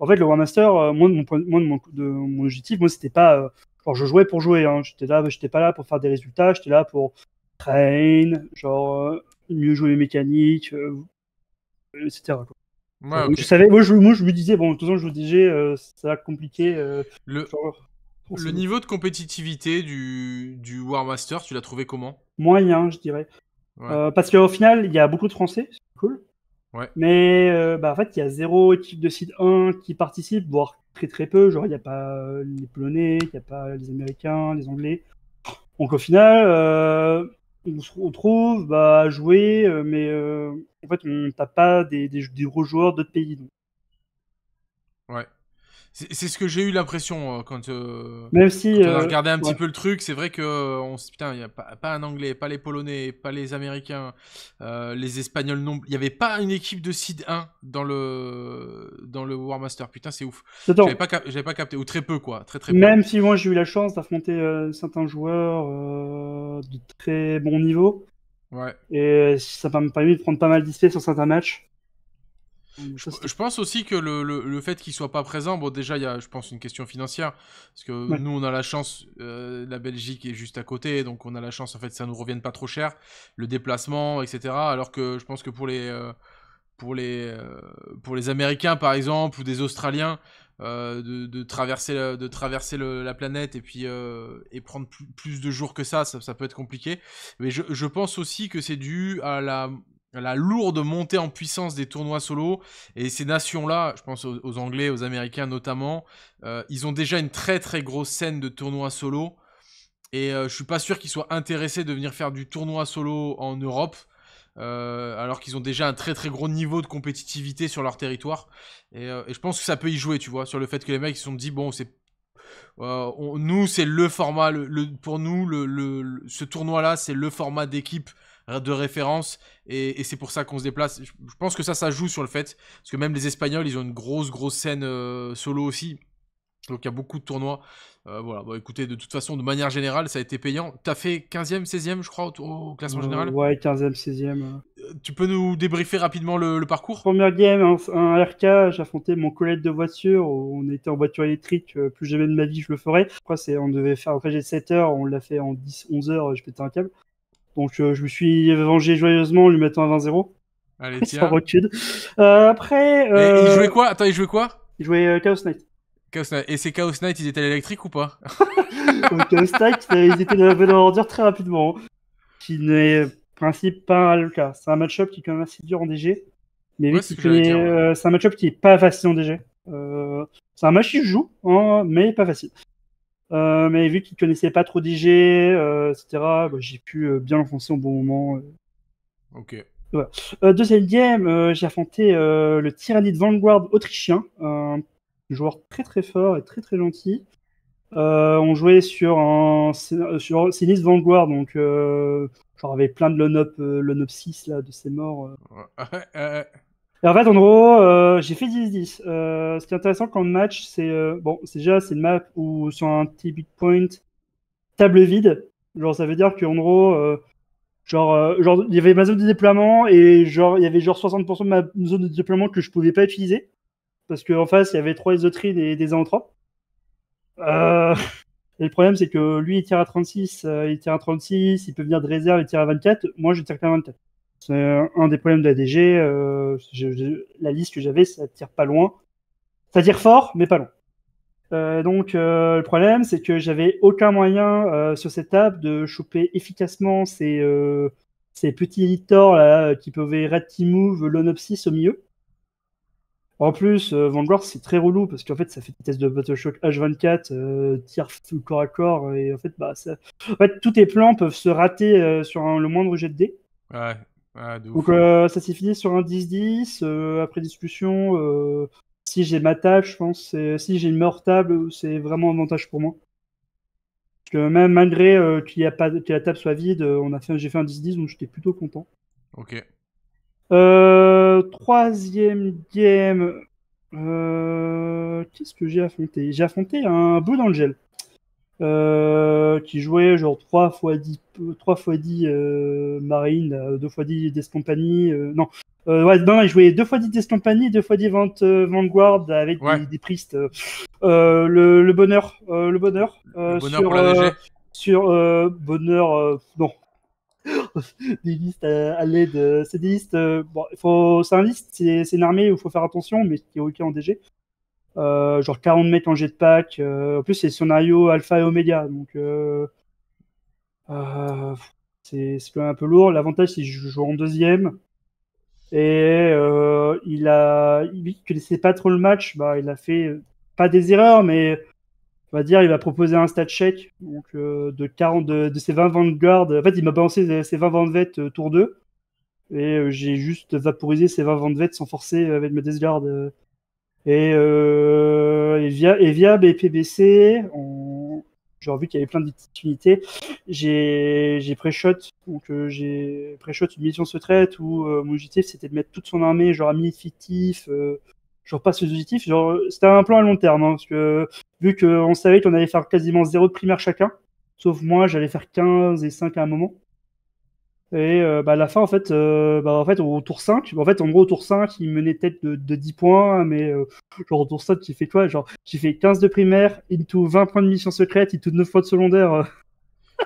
en fait, le Warmaster, euh, moi, de mon, mon, de mon objectif, moi, c'était pas. alors, je jouais pour jouer, hein, j'étais là, j'étais pas là pour faire des résultats, j'étais là pour train, genre mieux jouer mécanique, mécaniques, etc. Quoi. Je savais, moi je, me disais, bon, de toute façon, je vous disais, ça va compliqué. le, le niveau de compétitivité du, du tu l'as trouvé comment Moyen, je dirais. parce que parce qu'au final, il y a beaucoup de Français, c'est cool. Mais euh, bah, en fait, il y a zéro équipe de site 1 qui participe, voire très très peu. Genre, il n'y a pas les Polonais, il n'y a pas les Américains, les Anglais. Donc au final, euh, on se retrouve bah, à jouer, euh, mais en fait, on n'a pas des, des, gros joueurs d'autres pays. Ouais. C'est ce que j'ai eu l'impression euh, quand, euh, Même euh, regardé un petit peu le truc. C'est vrai que on, il n'y a pas, un Anglais, pas les Polonais, pas les Américains, les Espagnols non. Il n'y avait pas une équipe de seed 1 dans le dans le War Master. Putain, c'est ouf. J'avais pas, capté ou très peu quoi, très très. Même si moi j'ai eu la chance d'affronter certains joueurs de très bon niveau. Ouais. Et ça m'a permis de prendre pas mal sur certains matchs. Je, pense aussi que le, le, fait qu'il soit pas présent, bon déjà il y a je pense une question financière, parce que nous on a la chance, euh, la Belgique est juste à côté, donc on a la chance en fait que ça nous revienne pas trop cher, le déplacement, etc. Alors que je pense que pour les, euh, pour les, euh, pour les Américains par exemple, ou des Australiens, de, traverser, la, de traverser la planète et puis et prendre plus, de jours que ça, ça, ça peut être compliqué. Mais je, je pense aussi que c'est dû à la la lourde montée en puissance des tournois solo. Et ces nations-là, je pense aux, Anglais, aux Américains notamment, euh, ils ont déjà une très très grosse scène de tournois solo. Et je euh, je suis pas sûr qu'ils soient intéressés de venir faire du tournoi solo en Europe. Euh, alors qu'ils ont déjà un très très gros niveau de compétitivité sur leur territoire. Et, je pense que ça peut y jouer, tu vois, sur le fait que les mecs se sont dit, bon, c'est... nous, c'est le format, pour nous, le, ce tournoi-là, c'est le format d'équipe Hein, de référence et, c'est pour ça qu'on se déplace. Je, pense que ça, ça joue sur le fait, parce que même les Espagnols, ils ont une grosse, grosse scène euh, solo aussi. Donc il y a beaucoup de tournois. Euh, voilà, écoutez, de toute façon, de manière générale, ça a été payant. tu as fait 15e, 16e, je crois, au, classement euh, général Ouais, 15e, 16e. tu peux nous débriefer rapidement le, parcours Première game, un, RK RK, j'affrontais mon collègue de voiture, on était en voiture électrique, plus jamais de ma vie je le ferai. Après, on devait faire En fait, 7 heures, on l'a fait en 10, 11 heures, je pétais un câble. Donc euh, je me suis vengé joyeusement en lui mettant un 20-0. Allez, <laughs> tiens. euh, après. Euh... il jouait quoi Attends, il jouait quoi Il jouait euh, Chaos Knight. Chaos Knight. Et ces Chaos Knight, ils étaient à l'électrique ou pas <laughs> euh, Chaos Knight, ils étaient dans la bonne ordure très rapidement. Hein. Qui n'est principe pas le cas. C'est un match-up qui est quand même assez dur en DG. Mais ouais, c'est un match-up qui est pas facile en DG. c'est un match qui joue, hein, mais pas facile. Euh, mais vu qu'il connaissait pas trop DJ, euh, etc., bah, j'ai pu euh, bien l'enfoncer au bon moment. Ok. deuxième game, j'ai affronté le Tyrannide Vanguard autrichien, un joueur très très fort et très très gentil. on jouait sur un sur Vanguard, donc genre avait plein de l'on-up 6 là, de ses morts. <laughs> en fait, en gros, euh, j'ai fait 10-10. Euh, ce qui est intéressant quand le match, c'est euh, bon, déjà c'est une map où sur un petit big point, table vide. Genre, ça veut dire qu'en gros, genre, genre, il y avait ma zone de déploiement et genre, il y avait genre 60% de ma zone de déploiement que je pouvais pas utiliser parce qu'en face, il y avait trois isoteries et des 1 et le problème, c'est que lui, il tire à 36, il tire à 36, il peut venir de réserve, il tire à 24. Moi, je tire qu'à 24. C'est euh, un des problèmes de la DG. Euh, la liste que j'avais, ça tire pas loin. Ça tire fort, mais pas loin. Euh, donc le problème, c'est que j'avais aucun moyen sur cette table de choper efficacement ces, ces petits littors là qui peuvent red team move l'onopsis au milieu. En plus, Vanguard c'est très relou parce qu'en fait ça fait des tests de Battleshock H24, tire corps à corps et en fait bah ça... tous tes plans peuvent se rater sur le moindre jet de dés. Ouais, ah, donc hein. euh, ça s'est fini sur un 10-10. Euh, après discussion, euh, si j'ai ma table, je pense, si j'ai une meilleure table, c'est vraiment un avantage pour moi. Parce que même malgré qu'il y a pas, que la table soit vide, on a fait, j'ai fait un 10-10, donc j'étais plutôt content. Ok. troisième game. Qu'est-ce que j'ai affronté J'ai affronté un bout dans euh, qui jouait genre 3 fois 10, 3 fois 10 euh, Marine, 2 euh, fois 10 Death Company. non. ouais, non, il jouait 2 fois 10 Death Company, 2 fois 10 Vanguard avec des, des Le, bonheur. le bonheur. sur, sur bonheur. non. <laughs> des listes à, l'aide. C'est des listes. c'est un liste, c'est, c'est une armée où il faut faire attention, mais qui est ok en DG. Euh, genre 40 mecs en jetpack. pack. Euh, en plus, c'est scénario alpha et oméga, donc euh, c'est quand un peu lourd. L'avantage, c'est que je joue en deuxième. Et il a, il connaissait pas trop le match, bah, il a fait pas des erreurs, mais on va dire, il m'a proposé un stat check donc, de, 40, de, ses 20 Vanguard. En fait, il m'a balancé ses 20 Vanguard vête tour 2. Et j'ai juste vaporisé ses 20 Vanguard sans forcer avec mes Death et, euh, et, via, et via BPBC, j'ai vu qu'il y avait plein de J'ai pré-shot, donc euh, j'ai pré une mission secrète où euh, mon objectif c'était de mettre toute son armée, genre mini fictif, euh, Genre pas ce objectifs. Genre, c'était un plan à long terme, hein, parce que vu qu'on savait qu'on allait faire quasiment zéro de primaire chacun, sauf moi j'allais faire 15 et 5 à un moment. Et euh, bah, à la fin, en fait, euh, bah, en fait, au tour 5, en fait, en gros, au tour 5, il menait tête de, de 10 points, mais euh, genre au tour 5 tu fais quoi Genre, tu fais 15 de primaire, into 20 points de mission secrète, into 9 points de secondaire. Euh.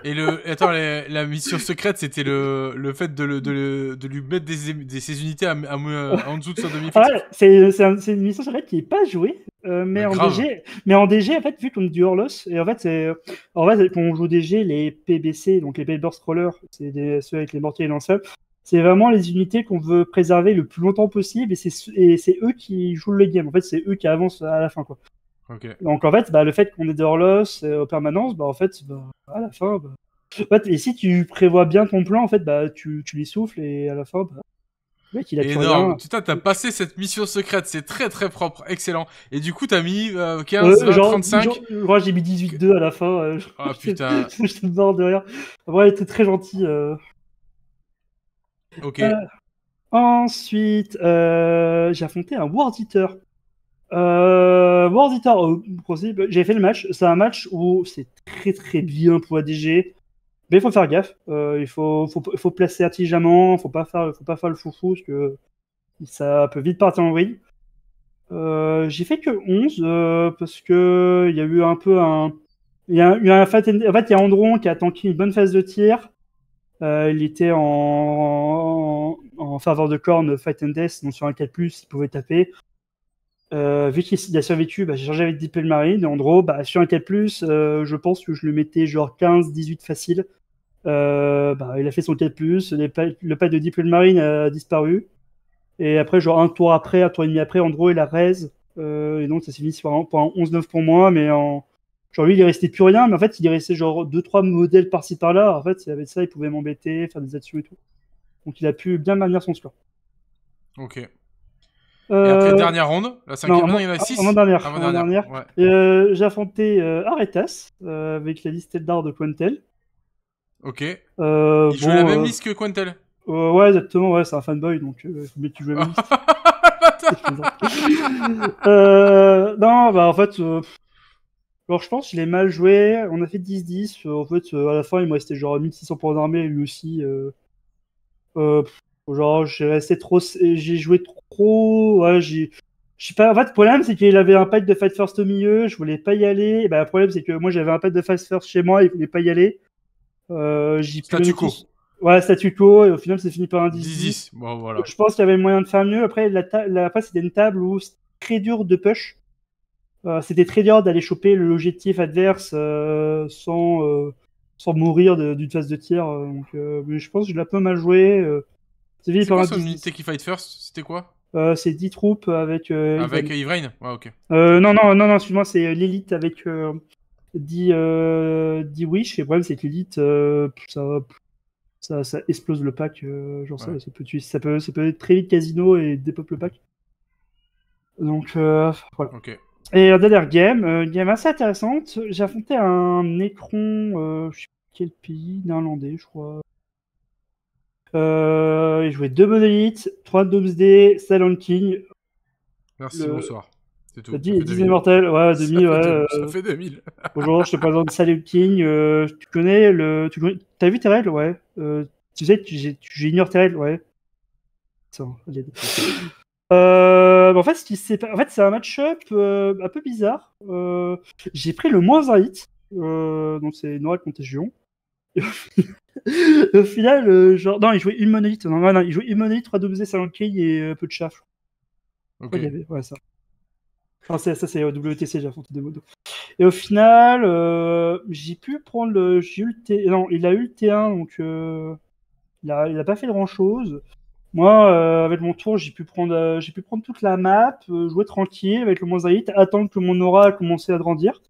Et le, attends, la, mission secrète, c'était le, le fait de, le, de, de lui mettre des, des, ses unités à, en dessous de son demi ouais, c'est, c'est, c'est une mission secrète qui n'est pas jouée, euh, bah, mais, en DG, mais en DG, en fait, vu qu'on est du Horlos, et en fait, c'est, en fait, quand on joue DG, les PBC, donc les Paper scroller c'est des, ceux avec les mortiers et lanceurs, c'est vraiment les unités qu'on veut préserver le plus longtemps possible, et c'est, et c'est eux qui jouent le game. En fait, c'est eux qui avancent à la fin, quoi. Donc en fait, bah, le fait qu'on est dehors l'os en permanence, bah, en fait, bah, à la fin, bah. en fait, et si tu prévois bien ton plan, en fait, bah, tu, tu lui souffles et à la fin, bah, mec, il a Énorme. Putain, t'as passé cette mission secrète, c'est très très propre, excellent. Et du coup, t'as mis 15, euh, 35. Euh, moi j'ai mis 18-2 à la fin. Euh, ah putain. J'étais <laughs> mort de rire. Ouais, t'es très gentil. Ok. ensuite, j'ai affronté un World Eater. Euh, euh bah, j'ai fait le match. C'est un match où c'est très très bien pour ADG. Mais il faut faire gaffe. Euh, il faut, placer intelligemment. il pas faut pas faire le foufou parce que ça peut vite partir en vrille. Euh, j'ai fait que 11 parce que il y a eu un peu un. Il y en... fait, il y a Andron qui a tanké une bonne phase de tir. il était en... faveur de corne Fight and Death, donc sur un 4, il pouvait taper. Euh, vu qu'il a survécu, bah, j'ai changé avec Deep Marine. Et Andro, bah, sur un 4, euh, je pense que je le mettais genre 15, 18 facile. Euh, bah, il a fait son 4, le pack de Deep Marine a disparu. Et après, genre un tour après, un tour et demi après, Andro il a raise. Euh, et donc, ça s'est mis sur un, pour 11-9 pour moi. Mais en... genre, lui, il est plus rien. Mais en fait, il est resté genre 2-3 modèles par-ci par-là. En fait, avec ça, il pouvait m'embêter, faire des actions et tout. Donc, il a pu bien maintenir son score. Ok. Et après, euh, dernière ronde, la cinquième, non, il y en a six. Avant-dernière. Avant-dernière. Euh, j'affrontais j'ai euh, affronté Aretas avec la liste d'art de Quentel. Ok. Euh, il joue la même liste que Quentel. ouais, exactement, ouais, c'est un fanboy, donc il tu joues la même <laughs> <laughs> non, bah en fait, alors je pense qu'il est mal joué, on a fait 10-10, en fait, à la fin, il m'a resté genre 1600 points d'armée, lui aussi. genre, J'ai joué trop trop. Ouais, j'ai. Je pas, en fait, le problème, c'est qu'il avait un pack de Fight First au milieu, je voulais pas y aller. Ben, le problème, c'est que moi, j'avais un pack de Fight First chez moi, il voulait pas y aller. Euh, j'y Statu quo. Ouais, statu quo, et au final, c'est fini par un 10-10. Bon, voilà. Je pense qu'il y avait moyen de faire mieux. Après, la la... c'était une table où c'était très dur de push. Euh, c'était très dur d'aller choper l'objectif adverse euh, sans, euh, sans mourir d'une phase de tir. donc, je pense que je l'ai pas mal joué. c'est quoi unité qui fight first C'était quoi euh, c'est 10 troupes avec. Euh, avec Ivrain ouais, ok. Euh, non, non, non, non, excuse-moi, c'est l'élite avec 10, Wish. Et le problème, c'est que l'élite, ça, ça, explose le pack. genre, ça, ça, peut, ça, peut, ça peut être très vite casino et dépeuple le pack. Donc, voilà. Ok. Et la dernière game, une game assez intéressante. J'ai affronté un Necron, je sais pas quel pays, néerlandais, je crois. Euh, il jouait deux monolithes, 3 Doomsday, Silent King. Merci, le... bonsoir. C'est tout. 10, 10 Immortels, ouais, 2000. Ça ouais, euh, fait, ça fait 2000. Bonjour, je te présente Silent King. Euh, tu connais le. Tu connais... T'as vu Terrell Ouais. Euh, tu sais, j'ignore Terrell, ouais. Attends, Euh, en fait, c'est en fait, un match-up euh, un peu bizarre. Euh, J'ai pris le moins 1 hit, euh, donc c'est Nora Contagion. <laughs> Au final, euh, genre, non, il jouait une monolithe. Non, non, il jouait une 3 WZ, Silent Key et euh, peu de chaff. ça. Enfin, ça, c'est euh, WTC, j'ai affronté des modos. Et au final, j'ai pu prendre le. T... Non, il a eu le T1, donc il a, il, a, pas fait grand chose. Moi, avec mon tour, j'ai pu prendre, j'ai pu prendre toute la map, jouer tranquille avec le mosaïte, attendre que mon aura commencé à grandir.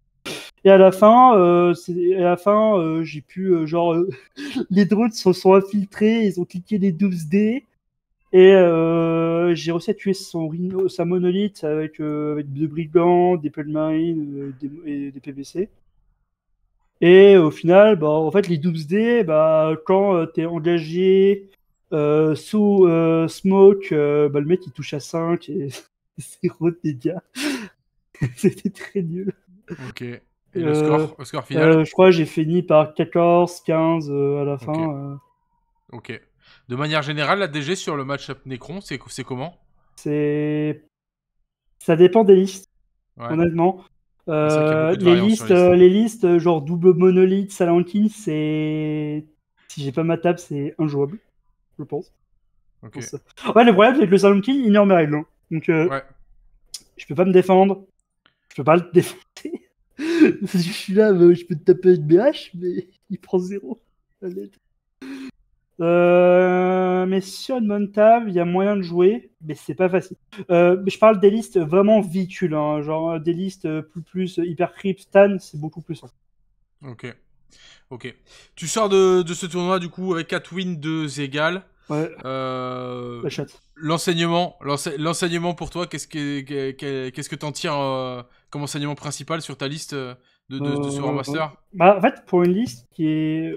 Et à la fin, euh, à la fin, euh, j'ai pu euh, genre euh, <laughs> les drones se sont infiltrés, ils ont cliqué les 12 dés et euh, j'ai réussi à tuer son rhino, sa monolithe avec avec deux brigands, des pelmarines et des PVC. Et au final, bah, en fait, les 12 dés, bah, quand t'es engagé sous smoke, bah, le mec il touche à 5 et <laughs> c'est dégâts. <laughs> C'était très nul. Ok. Et le, score, euh, final euh, Je crois que j'ai fini par 14, 15 euh, à la fin. Ok. De manière générale, la DG sur le match-up Necron, c'est comment C'est. Ça dépend des listes, honnêtement. les, listes, les, listes, genre double monolithe, Salankin, c'est. Si j'ai pas ma table, c'est injouable, je pense. ok Ouais, le problème, c'est que le Salankin ignore mes règles. Hein. Donc, je peux pas me défendre. Je peux pas le défendre. <laughs> je suis là, bah, je peux te taper une BH, mais <laughs> il prend zéro. Euh, mais sur table, il y a moyen de jouer, mais c'est pas facile. Euh, je parle des listes vraiment véhicules, hein. genre euh, des listes euh, plus plus euh, hyper creeps, c'est beaucoup plus simple. Ok. Ok. Tu sors de, de, ce tournoi du coup avec 4 wins, 2 égales. Ouais. Euh, L'enseignement, pour toi, qu'est-ce que qu'est-ce que t'en tires comme enseignement principal sur ta liste euh, de, ce euh, Master bah, En fait, pour une liste qui est.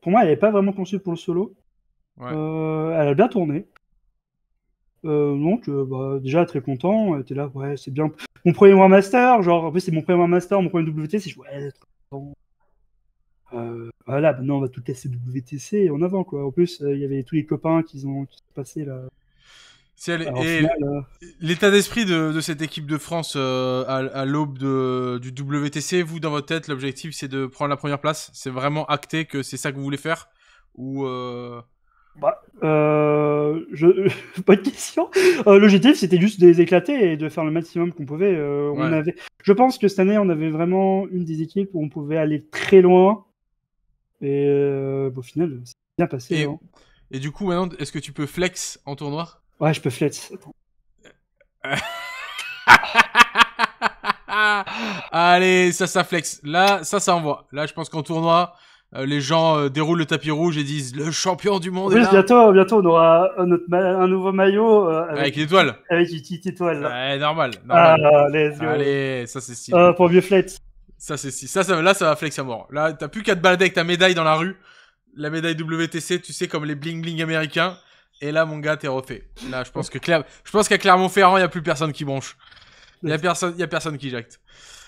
Pour moi, elle n'est pas vraiment conçue pour le solo. Euh, elle a bien tourné. donc, bah, déjà très content. était là, ouais, c'est bien. Mon premier War Master, genre, en c'est mon premier Master, mon premier WTC. Je ouais, très voilà, maintenant, on va tout casser WTC en avant, quoi. En plus, il y avait tous les copains qui ont passé là, euh, l'état d'esprit de, cette équipe de France euh, à, l'aube du WTC, vous dans votre tête, l'objectif c'est de prendre la première place C'est vraiment acté que c'est ça que vous voulez faire Ou euh... Bah, euh, <laughs> question. L'objectif, c'était juste de les éclater et de faire le maximum qu'on pouvait. on avait... Je pense que cette année, on avait vraiment une des équipes où on pouvait aller très loin. Et bah, au final, c'est bien passé. Et, hein. et, du coup, maintenant, est-ce que tu peux flex en tournoi Ouais, je peux flex. <laughs> Allez, ça, ça flex. Là, ça, ça envoie. Là, je pense qu'en tournoi, euh, les gens euh, déroulent le tapis rouge et disent le champion du monde. est là. Bientôt, bientôt, on aura un, un nouveau maillot euh, avec, une étoile. Avec une petite étoile. Ouais, normal. Ah, Allez, ça, c'est stylé. pour mieux flex. Ça, c'est si. Ça, ça, là, ça va flex à mort. Là, t'as plus qu'à te balader avec ta médaille dans la rue. La médaille WTC, tu sais, comme les bling bling américains. Et là, mon gars, t'es refait. Là, je pense que je pense qu'à Clermont-Ferrand, il y a plus personne qui branche. Il y a personne, y a personne qui jacte.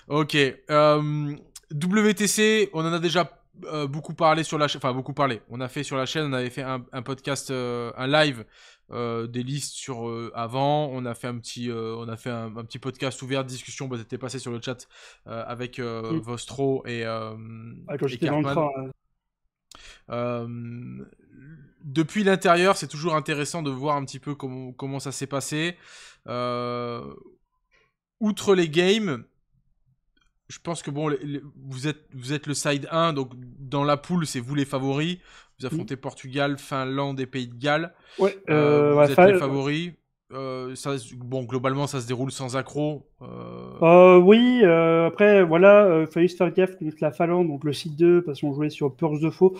Ok. Euh, WTC, on en a déjà euh, beaucoup parlé sur la chaîne. Enfin, beaucoup parlé. On a fait sur la chaîne, on avait fait un, podcast, euh, un live des listes sur avant. On a fait un petit, on a fait un, petit podcast ouvert, discussion. vous bah, étiez passé sur le chat avec mm. Vostro et, ah, quand et Dans depuis l'intérieur, c'est toujours intéressant de voir un petit peu comment, ça s'est passé. Euh, outre les games, je pense que bon, vous, êtes, vous êtes le side 1, donc dans la poule, c'est vous les favoris. Vous mm. affrontez Portugal, Finlande et Pays de Galles. Ouais, euh, euh, vous êtes les favoris. ça, bon, globalement, ça se déroule sans accro. oui, après, voilà, il fallait se faire gaffe contre la Finlande, donc le site 2, parce qu'on jouait sur Purge de Faux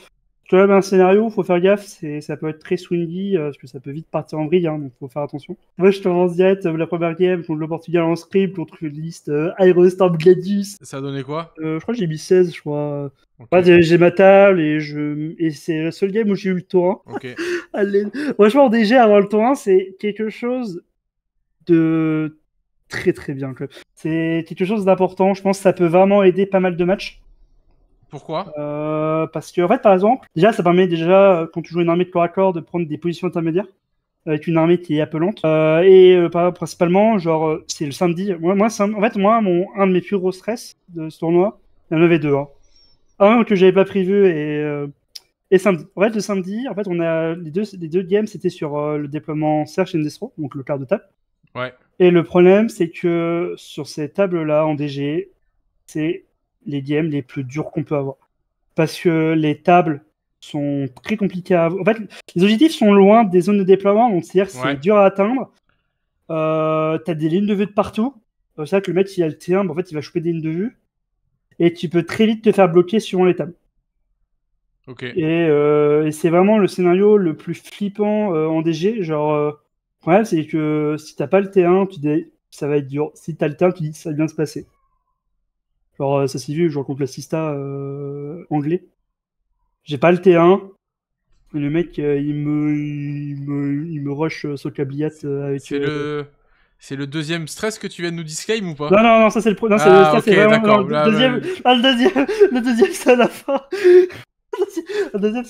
te vois, un scénario, faut faire gaffe, ça peut être très swingy, euh, parce que ça peut vite partir en vrille, hein, donc faut faire attention. Moi, je te lance direct euh, la première game contre le Portugal en script, contre une liste Iron euh, Aerostorm Gladius. Ça a donné quoi Je crois que j'ai mis 16, je crois. j'ai, ma table et, je... et c'est la seule game où j'ai eu le tour 1. <laughs> Franchement, déjà, avoir le tour 1, c'est quelque chose de très très bien. C'est quelque chose d'important, je pense que ça peut vraiment aider pas mal de matchs. Pourquoi euh, Parce que, en fait, par exemple, déjà, ça permet déjà, euh, quand tu joues une armée de corps à corps, de prendre des positions intermédiaires avec une armée qui est appelante. Euh, et principalement, genre, c'est le samedi. Moi, moi en fait, moi, un de mes plus gros stress de ce tournoi, il y en avait deux. Hein. Un que j'avais pas prévu et, samedi. En fait, le samedi, en fait, on a les deux, deux games, c'était sur le déploiement Search and Destro, donc le quart de table. Ouais. Et le problème, c'est que sur ces tables-là, en DG, c'est les DM les plus durs qu'on peut avoir. Parce que les tables sont très compliquées à avoir. En fait, les objectifs sont loin des zones de déploiement, donc c'est-à-dire c'est dur à atteindre. Euh, t'as des lignes de vue de partout. Euh, c'est vrai que le mec, il a le T1, en fait, il va choper des lignes de vue. Et tu peux très vite te faire bloquer suivant les tables. ok Et, euh, c'est vraiment le scénario le plus flippant en DG. Genre, ouais problème, c'est que si t'as pas le T1, tu dis ça va être dur. Si t'as le T1, tu dis ça va bien se passer. Genre, euh, ça s'est vu, je rencontre la l'assista euh, anglais. J'ai pas le T1. le mec, euh, il, me, il, me, il me rush avec. C'est le. C'est deuxième stress que tu viens de nous disclaim ou pas Non, non, non, ça c'est le premier. Ah, ah, le deuxième, <laughs> le deuxième, c'est à la fin. <laughs> le deuxième,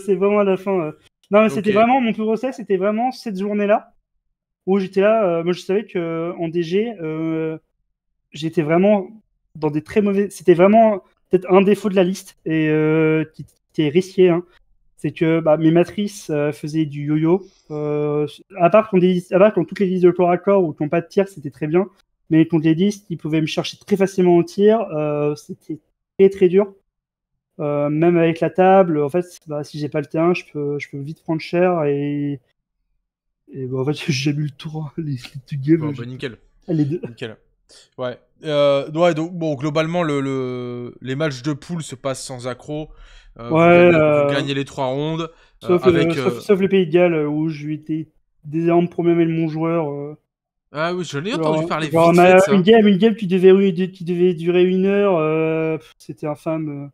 c'est vraiment à la fin. Non, mais c'était vraiment, mon plus gros stress, c'était vraiment cette journée-là où j'étais là. moi, je savais qu'en DG, j'étais vraiment dans des très mauvais. C'était vraiment peut-être un défaut de la liste et euh, qui, était risqué. Hein. C'est que bah, mes matrices euh, faisaient du yo-yo. Euh, à, part quand des, à part quand toutes les listes de corps à corps ou qui n'ont pas de tir, c'était très bien. Mais contre les listes, ils pouvaient me chercher très facilement en tir. c'était très très dur. même avec la table, en fait, bah, si j'ai pas le terrain, je peux, je peux vite prendre cher et. Bah, en fait, <laughs> j'ai eu le tour, hein, les, deux games. Bon, nickel. Les deux. Nickel. Ouais. Euh, ouais, donc bon, globalement, le, les matchs de poule se passent sans accro. Euh, ouais, vous, euh, gagnez, les trois rondes. Sauf, sauf, le Pays de Galles où j'ai été désormais premier premier mon joueur. Ah oui, je l'ai entendu parler. Une game, une game qui devait, qui devait durer une heure. C'était infâme.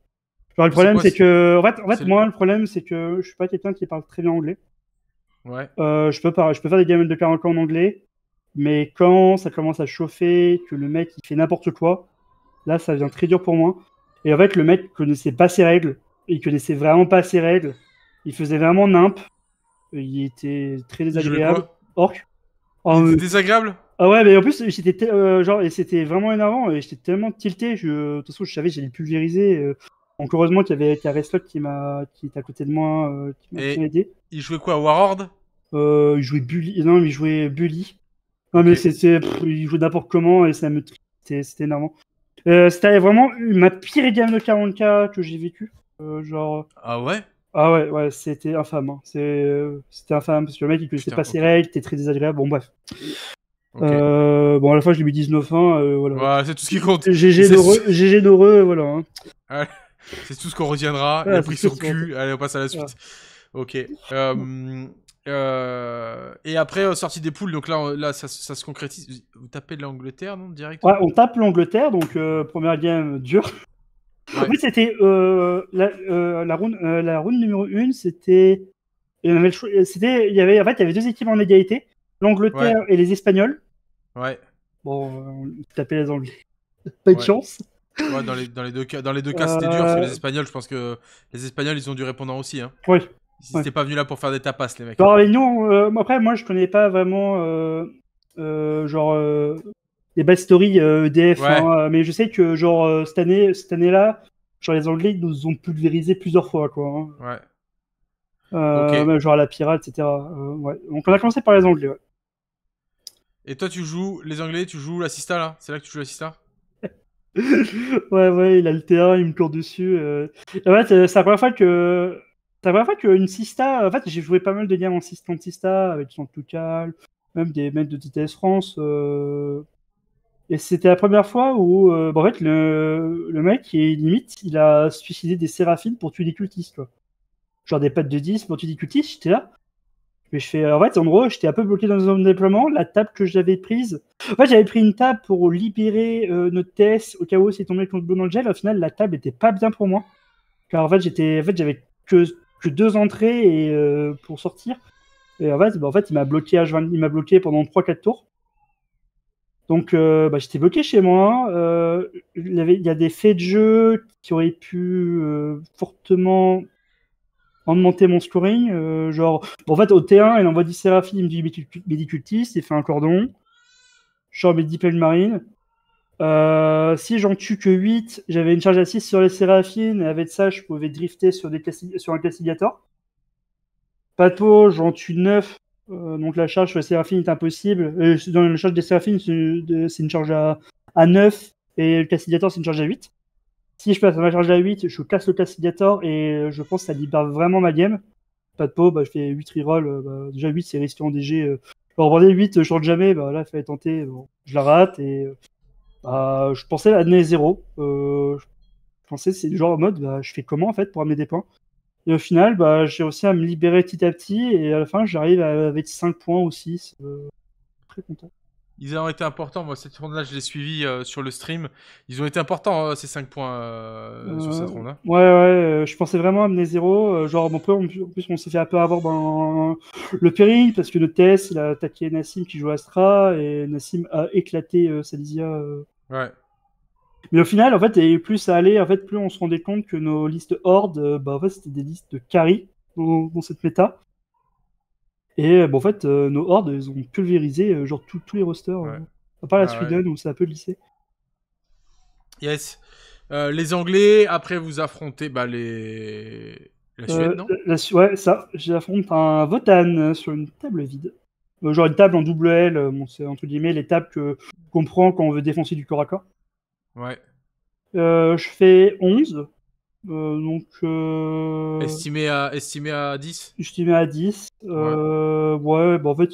le problème, c'est que. En fait, en fait moi, le problème, c'est que je suis pas quelqu'un qui parle très bien anglais. Ouais. je, peux je peux faire des games de 40 ans en anglais. Mais quand ça commence à chauffer, que le mec il fait n'importe quoi, là ça devient très dur pour moi. Et en fait, le mec connaissait pas ses règles. Il connaissait vraiment pas ses règles. Il faisait vraiment nimp. Il était très désagréable. Orc. Oh, désagréable Ah ouais, mais en plus, j'étais euh, genre, et c'était vraiment énervant. Et j'étais tellement tilté. Je, de toute façon, je savais que j'allais pulvériser. Donc euh, heureusement qu'il y avait qu qui m'a qui est à côté de moi euh, qui m'a aidé. Il jouait quoi Warhord il jouait Bully non, il jouait Bully. Non, mais c'était... il joue n'importe comment et ça me c'était, c'était énorme. Euh, c'était vraiment ma pire gamme de 40k que j'ai vécu, euh, genre... Ah ouais Ah ouais, ouais c'était infâme. Hein. c'est C'était infâme parce que le mec il connaissait pas ses règles, était très désagréable, bon bref. Euh, bon, à la fin je lui ai mis 19 1 hein, euh, voilà. Ouais, c'est tout ce qui compte. GG d'heureux, voilà. Hein. c'est tout ce qu'on retiendra. il a pris son cul. Allez, on passe à la suite. Ok. Euh, euh, et après, euh, sortie des poules, donc là, euh, là ça, se concrétise. Vous tapez l'Angleterre, non Direct Ouais, on tape l'Angleterre, donc première game dure. Oui, c'était la, la, round, la numéro 1, c'était. Il y avait, en fait, il y avait deux équipes en égalité l'Angleterre et les Espagnols. Ouais. Bon, on tapait les Anglais. <laughs> Pas de chance. dans, les, deux cas, dans les deux cas c'était dur. Parce les Espagnols, je pense que les Espagnols, ils ont dû répondre aussi. Hein. Ouais. Si t'es pas venu là pour faire des tapas, les mecs. Non, mais non, après, moi, je connais pas vraiment, euh, euh, genre, euh, les bad stories EDF, e hein, mais je sais que, genre, cette année, cette année-là, genre, les Anglais, ils nous ont pulvérisé plusieurs fois, quoi. Hein. Ouais. Genre, la pirate, etc. ouais. Donc, on a commencé par les Anglais, ouais. Et toi, tu joues les Anglais, tu joues la Sista, là C'est là que tu joues la Sista <laughs> Ouais, ouais, il a le terrain, il me court dessus. En fait, ah c'est la première fois que c'est la première fois qu'une Sista. En fait, j'ai joué pas mal de games en Sista, en Sista avec Santucal, même des maîtres de TTS France. Euh. Et c'était la première fois où, euh, bah, en fait, le, mec, limite, il a suicidé des séraphines pour tuer des cultistes, quoi. Genre des pattes de 10 pour tuer des cultistes, j'étais là. Mais je fais, en fait, en gros, j'étais un peu bloqué dans un déploiement. La table que j'avais prise, en fait, j'avais pris une table pour libérer euh, notre TS au cas où c'est tombé contre le gel. Au final, la table était pas bien pour moi. Car en fait, j'étais, en fait, j'avais que que deux entrées et, euh, pour sortir. Et en fait, bah, en fait il m'a bloqué, H20, il m'a bloqué pendant 3-4 tours. Donc, euh, bah, j'étais bloqué chez moi. Euh, il, y avait, il a des faits de jeu qui auraient pu fortement augmenter mon scoring. genre, en fait, au T1, il envoie 10 séraphim, il me dit Médicultis, il fait un cordon. Je sors mes marine. Euh, si j'en tue que 8, j'avais une charge à 6 sur les séraphines, et avec ça, je pouvais drifter sur, des sur un castigator. Pato, j'en tue 9, euh, donc la charge sur les séraphines est impossible. Euh, dans la charge des séraphines, c'est une charge à, à 9, et le castigator, c'est une charge à 8. Si je passe à ma charge à 8, je casse le castigator, et euh, je pense que ça libère vraiment ma game. Pas de peau, bah, je fais 8 rerolls. Euh, bah, déjà 8, c'est risqué en DG. Alors, 8, je rentre jamais, bah, là, il fallait tenter. je la rate, et bah, je pensais à 0, euh, je pensais c'est du genre en mode bah, je fais comment en fait pour amener des points. Et au final, bah, j'ai réussi à me libérer petit à petit et à la fin j'arrive avec 5 points ou 6. Euh, très content. Ils ont été importants, moi cette ronde-là je l'ai suivi euh, sur le stream. Ils ont été importants ces 5 points sur cette ronde-là. Ouais, ouais, je pensais vraiment amener zéro. genre, bon, en plus, on s'est fait un peu avoir dans le péril parce que le TS il a attaqué Nassim qui joue Astra et Nassim a éclaté Salisia Ouais. Mais au final, en fait, et plus ça allait, en fait, plus on se rendait compte que nos listes hordes, euh, bah, en c'était des listes de carry dans, cette méta. Et euh, bon, bah, en fait, euh, nos hordes, ils ont pulvérisé genre tous les rosters, pas à part la ah, où ça a peu glissé. Yes. les Anglais, après vous affrontez bah, les... la Suède, non Ouais, ça. J'affronte un Votan sur une table vide. Euh, genre une table en double L, euh, c'est entre guillemets les tables qu'on prend quand on veut défoncer du corps à corps. Ouais. Euh, je fais 11. donc. Euh... Estimé, à, estimé à 10 Estimé à 10. ouais, bah, en fait,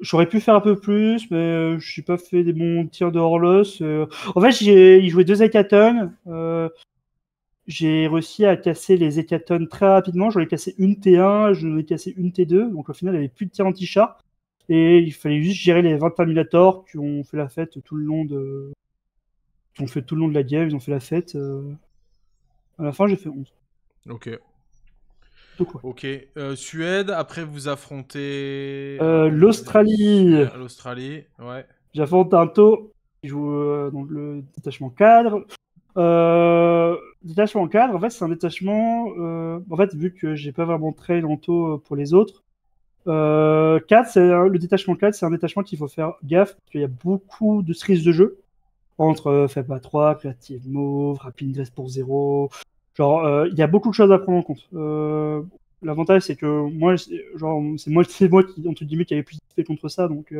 j'aurais pu faire un peu plus, mais je suis pas fait des bons tirs de Horlos. En fait, il jouait deux hecatons. J'ai réussi à casser les hécatons très rapidement. J'en ai cassé une T1, j'en ai cassé une T2. Donc au final, il n'y avait plus de tir anti-char. Et il fallait juste gérer les 20 Terminators qui ont fait la fête tout le long de. Qui ont fait tout le long de la guerre, ils ont fait la fête. Euh, à la fin, j'ai fait 11. Ok. Ok. Euh, Suède, après vous affrontez. Euh, L'Australie. L'Australie, ouais. J'affronte un taux qui joue dans le détachement cadre détachement cadre, en fait, c'est un détachement. Euh, en fait, vu que j'ai pas vraiment très trail en euh, pour les autres, euh, c'est le détachement 4 c'est un détachement qu'il faut faire gaffe parce qu'il y a beaucoup de stries de jeu entre euh, FEPA 3, Creative Move, Rapid Dress pour 0. Genre, il y a beaucoup de choses à prendre en compte. L'avantage, c'est que moi, genre, c'est moi, <laughs> c'est moi qui, entre guillemets, qui avait plus fait contre ça, donc.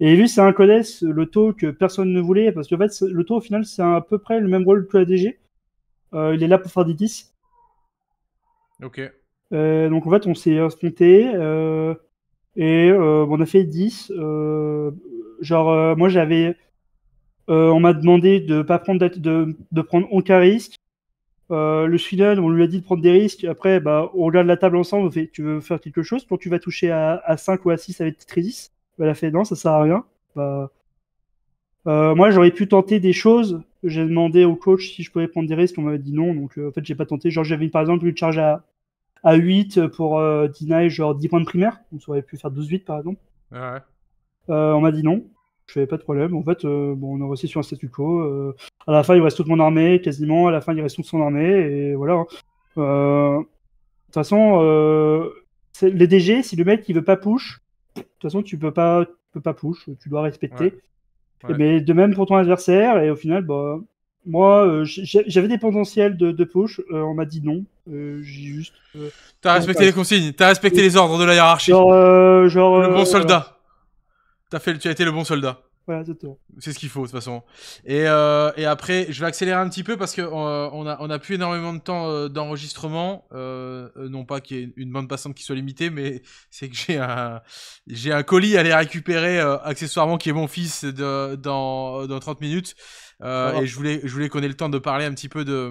Et lui, c'est un codex, le taux que personne ne voulait, parce qu'en fait, le taux, au final, c'est à peu près le même rôle que la DG euh, il est là pour faire des 10. Ok. Euh, donc en fait, on s'est instanté. Euh, et on a fait 10. genre, moi j'avais. on m'a demandé de pas prendre de, de prendre aucun risque. le Sweden, on lui a dit de prendre des risques. Après, bah, on regarde la table ensemble. tu veux faire quelque chose pour tu vas toucher à, 5 ou à 6 avec Tetrisis bah, Elle a fait non, ça sert à rien. Bah, moi, j'aurais pu tenter des choses j'ai demandé au coach si je pouvais prendre des risques. On m'a dit non, donc euh, en fait, j'ai pas tenté. Genre, j'avais par exemple une charge à, à 8 euh, pour euh, deny genre 10 points de primaire. On aurait pu faire 12-8 par exemple. Ah ouais. on m'a dit non. Je pas de problème. En fait, bon, on est resté sur un statu quo. à la fin, il reste toute mon armée, quasiment. À la fin, il reste toute son armée, et voilà. Hein. de toute façon, les DG, si le mec il veut pas push, de toute façon, tu peux pas, peux pas push, tu dois respecter. Mais de même pour ton adversaire, et au final, bah, moi, euh, j'avais des potentiels de, de push, euh, on m'a dit non. Euh, j'ai juste. t'as respecté les consignes, t'as respecté les ordres de la hiérarchie. Genre, le bon soldat. T'as fait, tu as été le bon soldat c'est C'est ce qu'il faut, de toute façon. Et, euh, et, après, je vais accélérer un petit peu parce qu'on euh, on a, on a plus énormément de temps euh, d'enregistrement. Euh, euh, non pas qu'il y ait une bande passante qui soit limitée, mais <laughs> c'est que j'ai un, j'ai un colis à aller récupérer, accessoirement, qui est mon fils, de, dans, dans 30 minutes. Et je voulais, je voulais qu'on ait le temps de parler un petit peu de,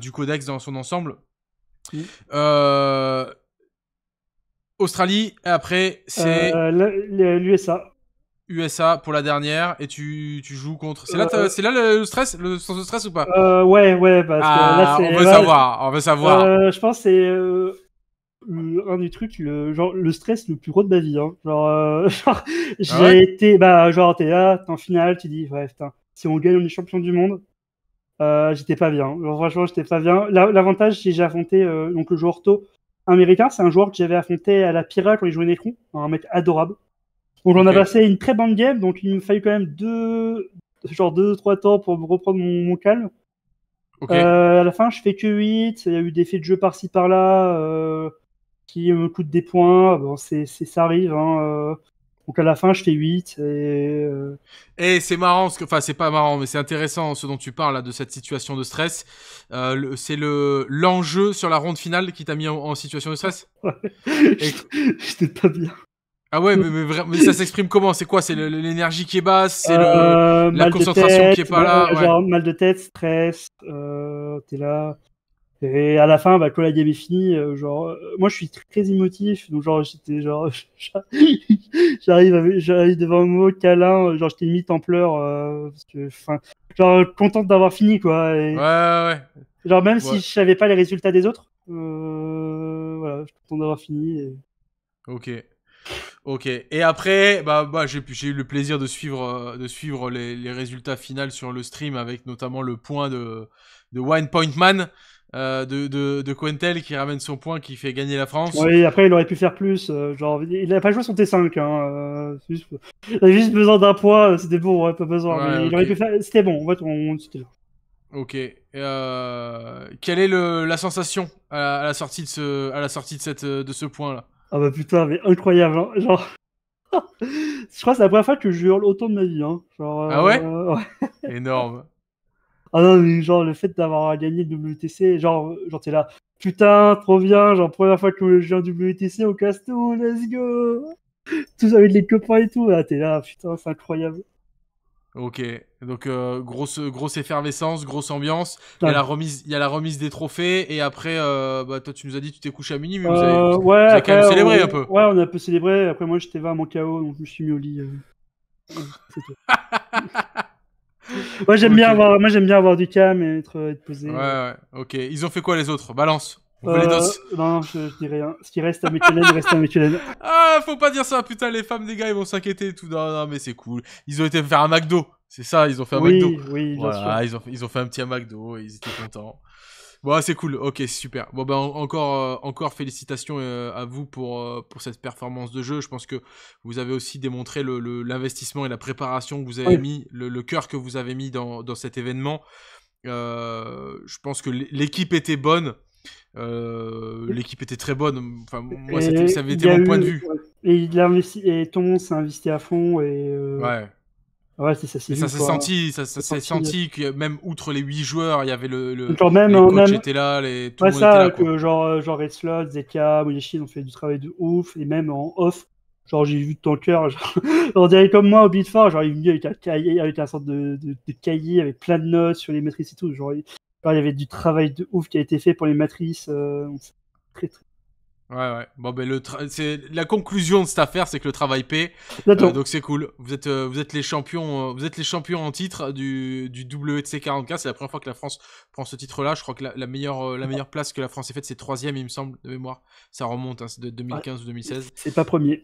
du codex dans son ensemble. Oui. Australie, après, c'est. L'USA. USA pour la dernière et tu, tu joues contre. C'est là, euh, euh. là le, stress, le sens de stress ou pas euh, Ouais, ouais. Parce que là, ah, on veut savoir, on veut savoir. je pense que c'est un des trucs, le, genre, le stress le plus gros de ma vie. Hein. <laughs> Genre, j'ai ah été, bah, genre, t'es là, t'es en finale, tu dis, ouais, putain, si on gagne, on est champion du monde. j'étais pas bien. franchement, j'étais pas bien. L'avantage, c'est j'ai affronté donc, le joueur tôt américain. C'est un joueur que j'avais affronté à la Pira quand il jouait Necron, un mec adorable. Donc on a passé une très bonne game, donc il me fallait quand même deux, genre deux, trois temps pour reprendre mon, calme. Euh, à la fin, je fais que 8. Il y a eu des faits de jeu par-ci par-là euh, qui me coûtent des points. Ah, bon, c'est, ça arrive. Hein, euh. Donc à la fin, je fais 8. Et, eh, c'est marrant, enfin, c'est pas marrant, mais c'est intéressant ce dont tu parles là, de cette situation de stress. c'est le, l'enjeu sur la ronde finale qui t'a mis en, situation de stress. <laughs> Ouais. J'étais pas bien. Ah ouais, mm. mais, mais, ça s'exprime comment C'est quoi C'est l'énergie qui est basse C'est euh, la concentration qui est pas là euh, ouais. Genre mal de tête, stress, euh, t'es là. Et à la fin, bah, quand la game est finie, euh, genre, moi je suis très émotif, donc genre j'étais genre, <laughs> j'arrive, j'arrive devant mot câlin, genre j'étais limite en pleurs, parce que, enfin, genre contente d'avoir fini quoi. Ouais, ouais, Genre même si je savais pas les résultats des autres, voilà, je suis content d'avoir fini. Et... Ok. Ok. Et après, bah, bah j'ai eu le plaisir de suivre, euh, de suivre les, résultats finaux sur le stream avec notamment le point de, de Wine Point Man. Euh, de, de, Quentel qui ramène son point qui fait gagner la France. Oui, après il aurait pu faire plus. Euh, genre, il n'a pas joué son T5. Hein, juste, il avait juste besoin d'un point, c'était bon, on pas besoin. mais C'était bon, en fait, on, Ok. quelle est le, la sensation à la, à la, sortie de ce, à la sortie de cette, de ce point là ah bah putain, mais incroyable, hein. genre. <laughs> je crois que c'est la première fois que je hurle autant de ma vie. Hein. Genre, ah ouais, euh, <laughs> ouais. Énorme. Ah non, mais genre le fait d'avoir gagné le WTC, genre, euh, genre t'es là, putain, trop bien, genre première fois que je un WTC au casse tout, let's go Tous avec les copains et tout, là ah, t'es là, putain, c'est incroyable. Ok, donc euh, grosse, grosse effervescence, grosse ambiance. Il y, a la remise, il y a la remise des trophées et après, euh, bah, toi tu nous as dit tu t'es couché à minuit, mais vous avez, euh, ouais, quand même célébré un peu. Ouais, on a un peu célébré. Après, moi j'étais mon KO, donc je me suis mis au lit. <laughs> moi j'aime bien avoir, moi j'aime bien avoir du calme et être, être posé. Ouais, ouais, ok. Ils ont fait quoi les autres Balance. Euh, non, je, dis rien. Ce qui reste à il reste à <laughs> Ah, faut pas dire ça, putain, les femmes des gars, ils vont s'inquiéter et tout. Non, non, mais c'est cool. Ils ont été faire un McDo. C'est ça, ils ont fait un McDo. Oui, bien sûr. Ils, ont, ils ont fait un petit McDo et ils étaient contents. Bon, ah, c'est cool. Ok, super. Bon, ben encore, euh, encore félicitations euh, à vous pour, pour cette performance de jeu. Je pense que vous avez aussi démontré l'investissement le, et la préparation que vous avez mis, le, le, cœur que vous avez mis dans, dans cet événement. je pense que l'équipe était bonne. Euh, l'équipe était très bonne. Enfin, moi, ça avait été mon point de vue. Et, il et s'est investi à fond. Et, euh, Ouais. Ouais, c'est ça. ça s'est senti, ça, s'est senti que même outre les 8 joueurs, il y avait le, le genre même, les coachs là, les tout ouais, le monde était là, euh, genre Red Slot, Zeka, ont fait du travail de ouf et même en off, genre j'ai vu de ton genre, <laughs> on dirait comme moi au Bitfort, genre il est venu avec un avec sorte de, de, cahier avec plein de notes sur les matrices et tout, genre il y avait du travail de ouf qui a été fait pour les matrices. Euh, ouais, ouais. Bon, ben, le c'est la conclusion de cette affaire, c'est que le travail paie. Euh, donc c'est cool. Vous êtes, euh, vous êtes les champions, vous êtes les champions en titre du, du WTC 44. C'est la première fois que la France prend ce titre-là. Je crois que la, meilleure, la meilleure place que la France ait faite, c'est troisième, il me semble, de mémoire. Ça remonte, hein, c'est de 2015 ou 2016. C'est pas premier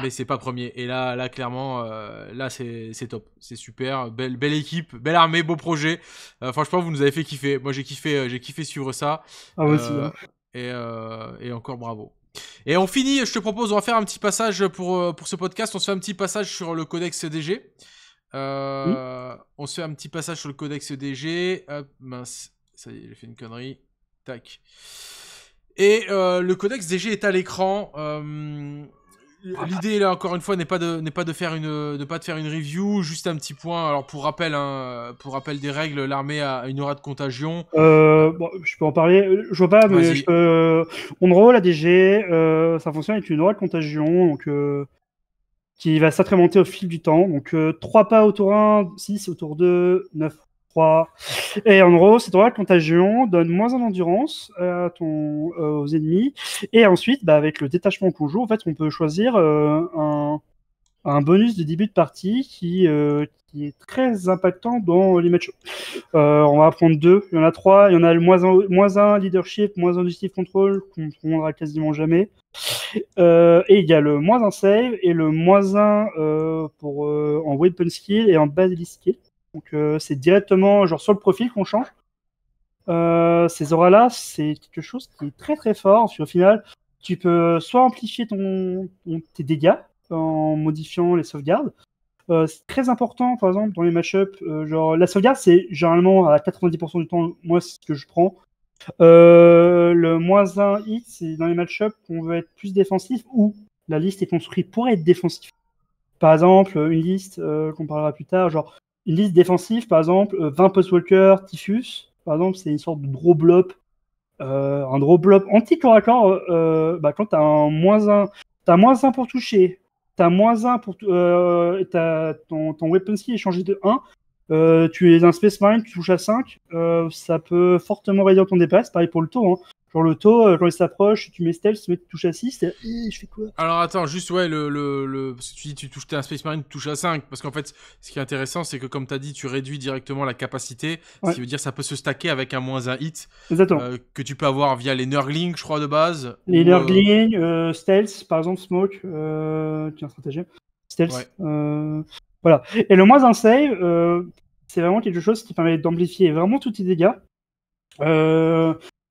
mais c'est pas premier. Et là, là clairement, euh, là c'est top, c'est super, belle, belle équipe, belle armée, beau projet. Euh, franchement, vous nous avez fait kiffer. Moi, j'ai kiffé, euh, j'ai kiffé suivre ça. Ah, hein. et, encore bravo. Et on finit. Je te propose, on va faire un petit passage pour pour ce podcast. On se fait un petit passage sur le codex DG. On se fait un petit passage sur le codex DG. mince, ça y est, j'ai fait une connerie. Tac. Et le codex DG est à l'écran. L'idée là encore une fois n'est pas de n'est pas de faire une de pas de faire une review, juste un petit point. Alors pour rappel, hein, pour rappel des règles, l'armée a une aura de contagion. Euh, je peux en parler. Je vois pas, mais euh, on rôle la DG, ça euh, fonctionne avec une aura de contagion, donc qui va s'incrémenter au fil du temps. Donc 3 pas autour 1, 6 autour 2, 9 et en gros, c'est droit, contagion donne moins en endurance euh, euh, aux ennemis. Et ensuite, bah, avec le détachement qu'on joue, en fait, on peut choisir euh, un, bonus de début de partie qui, est très impactant dans les matchs. on va prendre deux. Il y en a trois. Il y en a le moins un, leadership, moins un justice control, qu'on ne prendra quasiment jamais. et il y a le moins un save et le moins un pour, en weapon skill et en base skill. Donc euh, c'est directement genre sur le profil qu'on change. Euh, ces auras-là, c'est quelque chose qui est très très fort. Puis, au final, tu peux soit amplifier ton, tes dégâts en modifiant les sauvegardes. Euh, c'est très important, par exemple, dans les match-up. genre, la sauvegarde, c'est généralement à 90% du temps, moi, ce que je prends. le moins 1 hit, c'est dans les match-up qu'on veut être plus défensif ou la liste est construite pour être défensif. Par exemple, une liste qu'on parlera plus tard, genre une liste défensive, par exemple, 20 euh, Postwalker, Typhus, par exemple, c'est une sorte de gros blop euh, un gros blop anti-corps à corps. quand euh, bah, tu as un moins 1, t'as moins 1 pour toucher, as moins 1 pour. ton, weapon skill est changé de 1. tu es un Space Marine, tu touches à 5. ça peut fortement réduire ton dépasse. Pareil pour le taux. Genre le taux, euh, quand il s'approche, tu mets stealth, tu touches touche à 6, et je fais quoi Alors attends, juste ouais, le, le, Parce que tu dis tu touches un Space Marine, tu touches à 5. Parce qu'en fait, ce qui est intéressant, c'est que comme tu as dit, tu réduis directement la capacité. Ce qui veut dire ça peut se stacker avec un moins un hit. Euh, que tu peux avoir via les Nurglings, je crois, de base. Les euh, Nurglings, stealth, par exemple, Smoke, tiens, stratégie. Stealth. voilà. Et le moins un save, c'est vraiment quelque chose qui permet d'amplifier vraiment tous tes dégâts.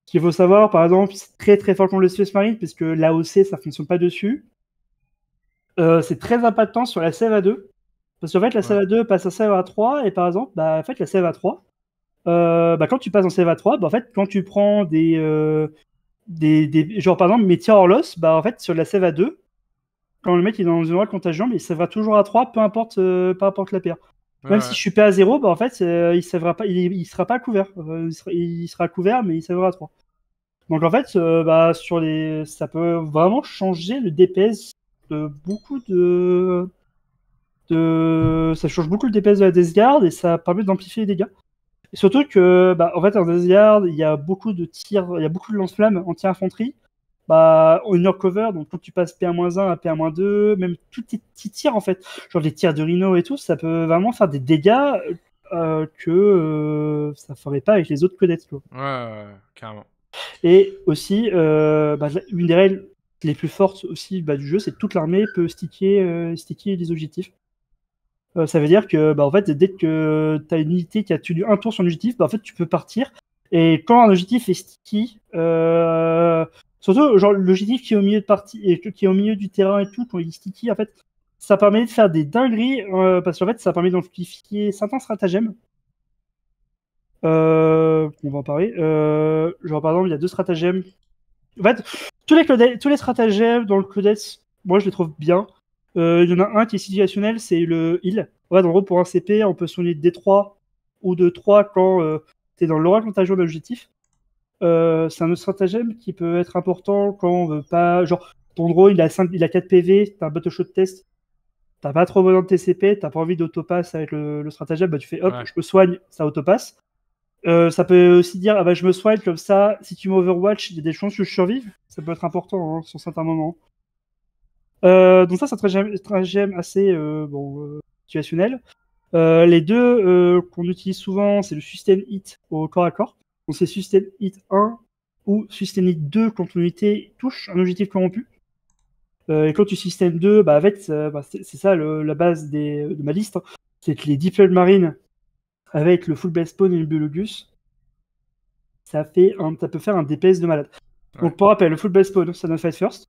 Ce qu'il faut savoir, par exemple, c'est très très fort contre le Space Marine, puisque l'AOC, ça ne fonctionne pas dessus. Euh, c'est très impactant sur la save 2. Parce qu'en fait, la save à 2 passe à save à 3, et par exemple, bah, en fait, la save à 3, bah, quand tu passes en save à 3, bah, en fait, quand tu prends des, euh, des, Genre, par exemple, mes tirs hors loss, bah, en fait, sur la save 2, quand le mec est dans une de contagion, mais il va toujours à 3, peu importe, euh, peu importe la paire. Même si je suis pas à 0, bah en fait, euh, il ne pas, il, sera pas couvert. Euh, il, sera, couvert, mais il s'avérera à 3. Donc en fait, euh, bah, sur les, ça peut vraiment changer le DPS de beaucoup de, de, ça change beaucoup le DPS de la Death Guard et ça permet d'amplifier les dégâts. surtout que, bah, en fait, en Death Guard, il y a beaucoup de tirs, il y a beaucoup de lance-flammes anti-infanterie bah, une cover, donc quand tu passes PA-1 à PA-2, même tous tes petits tirs en fait, genre les tirs de Rhino et tout, ça peut vraiment faire des dégâts euh, que euh, ça ferait pas avec les autres codettes. Ouais, carrément. Et aussi, euh, bah, une des règles les plus fortes aussi bah, du jeu, c'est que toute l'armée peut sticker, sticker les objectifs. ça veut dire que bah, en fait, dès que tu as une unité qui a tenu un tour sur l'objectif, en fait, tu peux partir. Et quand un objectif est sticky, Surtout, genre, le qui est au milieu de partie, qui est au milieu du terrain et tout, quand il sticky, en fait, ça permet de faire des dingueries, euh, parce qu'en fait, ça permet d'amplifier certains stratagèmes. Euh, on va en parler. Euh, genre, par exemple, il y a deux stratagèmes. En fait, tous les, tous les stratagèmes dans le codex, moi, je les trouve bien. Il y en a un qui est situationnel, c'est le heal. En fait, en gros, pour un CP, on peut sonner D3 ou de 3 quand t'es dans l'aura contagion d'objectif. Euh, c'est un stratagème qui peut être important quand on veut pas. Genre, ton drone, il a, il a 4 PV, t'as un bateau chaud de test, t'as pas trop besoin de TCP, t'as pas envie d'autopasse avec le, stratagème, bah tu fais hop, je me soigne, ça autopasse. Euh, ça peut aussi dire, ah bah je me soigne comme ça, si tu m'overwatch, il y a des chances que je survive. Ça peut être important hein, sur certains moments. Euh, donc ça, c'est un stratagème assez bon, situationnel. les deux qu'on utilise souvent, c'est le sustain hit au corps à corps. On sait Sustain Hit 1 ou Sustain Hit 2 quand unité touche un objectif corrompu. Euh, et quand tu Sustain bah, 2, euh, bah, c'est ça la base de ma liste. Hein. C'est que les Deep Marines, avec le Full Blast Spawn et le Biologus, ça, fait un, ça peut faire un DPS de malade. Donc pour rappel, le Full Blast Spawn, ça un Fight First.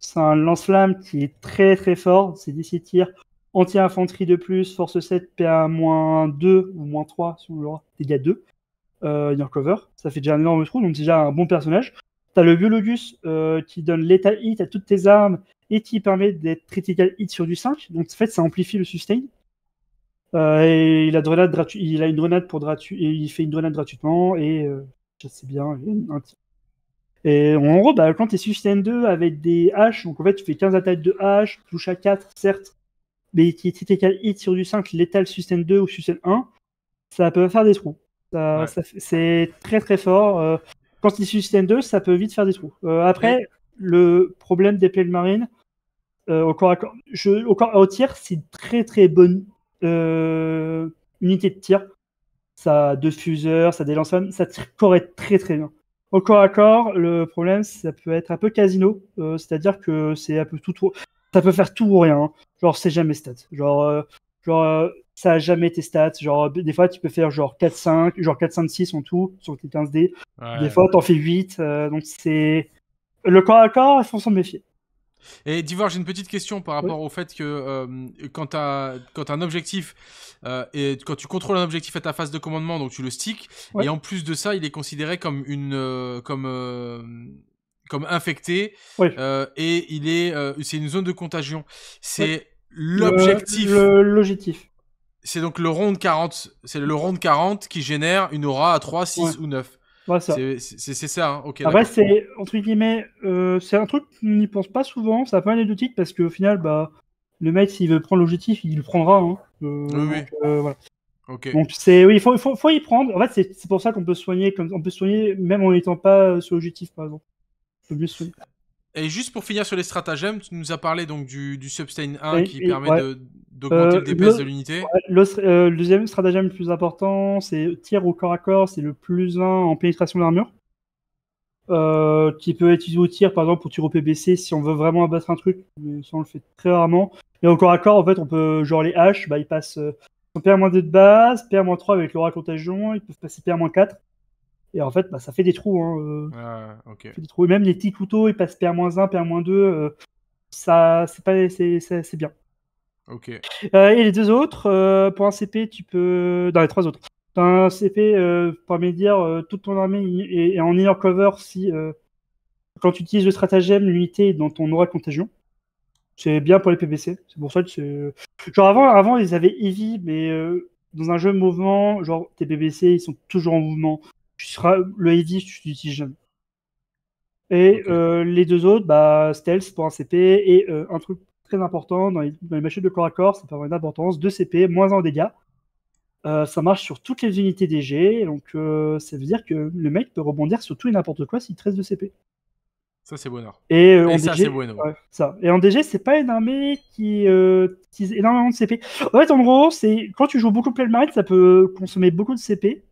C'est un lance-flamme qui est très très fort. C'est 17 tirs, anti-infanterie de plus, force 7, PA-2 ou moins 3 si vous voulez, dégâts 2 euh, Ça fait déjà un énorme trou, donc c'est déjà un bon personnage. T'as le biologus euh, qui donne l'état hit à toutes tes armes et qui permet d'être critical hit sur du 5. Donc en fait, ça amplifie le sustain. Euh, et il a, une grenade pour et il fait une grenade gratuitement et ça euh, c'est bien. Et en gros, bah, quand tu sustain 2 avec des haches, donc en fait tu fais 15 attaques de haches, touche à 4, certes, mais qui est critical hit sur du 5, létal sustain 2 ou sustain 1, ça peut faire des trous. C'est très très fort. Euh, quand il système 2, ça peut vite faire des trous. Euh, après, le problème des plaies de marine, euh, au à corps, je, au, tir, c'est une très très bonne unité de tir. Ça a deux fuseurs, ça a des lanceurs, ça correct très très bien. Au corps à corps, le problème, ça peut être un peu casino, c'est-à-dire que c'est un peu tout, trop. ça peut faire tout ou rien. Hein. Genre, c'est jamais stats. Genre, genre ça a jamais tes stats. Genre, des fois, tu peux faire genre 4-5, genre 4-5-6 en tout sur tes 15 dés. des fois, tu t'en fais 8. Euh, donc, c'est. Le corps à corps, il faut s'en méfier. Et Divor, j'ai une petite question par rapport au fait que euh, quand tu as, un objectif, et euh, quand tu contrôles un objectif à ta phase de commandement, donc tu le stick, et en plus de ça, il est considéré comme une. comme, comme infecté, et il est, c'est une zone de contagion. C'est l'objectif. L'objectif c'est donc le rond 40, c'est le 40 qui génère une aura à 3, 6 ou 9. c'est ça, hein. ok. Après, c'est entre guillemets, euh, c'est un truc qu'on n'y pense pas souvent, ça pas anecdotique parce qu'au final, bah, le mec, s'il veut prendre l'objectif, il le prendra. Hein. Euh, oui, euh, donc c'est oui, il faut, y prendre. En fait, c'est pour ça qu'on peut soigner, comme on peut soigner même en n'étant pas sur l'objectif, par exemple. Il peut mieux soigner. Et juste pour finir sur les stratagèmes, tu nous as parlé donc du, du Substain 1 qui permet d'augmenter euh, le DPS de l'unité. Euh, le, deuxième stratagème le plus important, c'est tir au corps à corps, c'est le plus 1 en pénétration d'armure. Euh, qui peut être utilisé au tir, par exemple, pour tirer au PBC si on veut vraiment abattre un truc, mais ça on le fait très rarement. Et au corps à corps, en fait, on peut, genre les haches, bah, ils passent. on 2 de base, pa 3 avec l'aura contagion, ils peuvent passer pa 4. Et en fait, bah, ça fait des trous. Hein, euh. des trous. même les petits couteaux, ils passent PR-1, PR-2. Euh, ça, c'est pas, c'est bien. Ok. Euh, et les deux autres, pour un CP, tu peux. Dans les trois autres. Dans un CP, pour me dire toute ton armée est, en inner cover si. quand tu utilises le stratagème, l'unité est dans ton aura de contagion. C'est bien pour les PBC. C'est pour ça que c'est. Genre avant, avant, ils avaient heavy mais dans un jeu mouvement, genre tes PBC, ils sont toujours en mouvement tu seras, le heavy, tu l'utilises jeune Et euh, les deux autres, bah, stealth pour un CP et euh, un truc très important dans les, machines de corps à corps, ça peut avoir une importance, 2 CP, moins 1 dégâts. Euh, ça marche sur toutes les unités DG, donc ça veut dire que le mec peut rebondir sur tout et n'importe quoi s'il si de CP. Ça, c'est bonheur. Et, ça, c'est bonheur. Et en DG, c'est pas une armée qui utilise énormément de CP. En fait, en gros, c'est quand tu joues beaucoup de Marine, ça peut consommer beaucoup de CP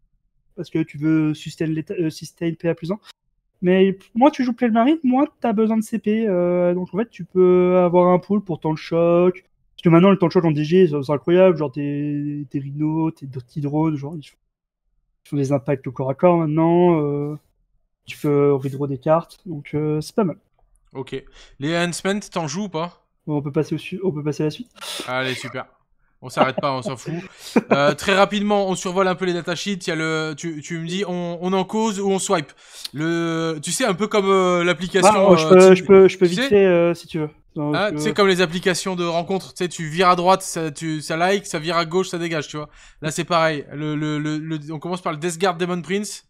parce que tu veux sustain, euh, sustain PA plus 1. Mais moi tu joues Marine, moins tu as besoin de CP. Euh, donc en fait, tu peux avoir un pool pour temps de choc. Parce que maintenant, le temps de choc en DG, c'est incroyable. Genre tes, tes rhinos, tes petits drones, genre ils font, des impacts au corps à corps maintenant. Euh, tu peux redraw des cartes. Donc c'est pas mal. Ok. Les enhancements, t'en joues ou pas on peut, passer au on peut passer à la suite. Allez, super on s'arrête pas, on s'en fout. Euh, très rapidement, on survole un peu les datasheets. Il y a le, tu, tu me dis, on, on en cause ou on swipe. Le, tu sais, un peu comme euh, l'application. Bah, oh, euh, je, peux, je peux, je peux si tu veux. Ah, tu sais, comme les applications de rencontre. tu sais, tu vires à droite, ça, tu, ça like, ça vire à gauche, ça dégage, tu vois. Là, c'est pareil. Le, le, le, on commence par le Death Guard Demon Prince.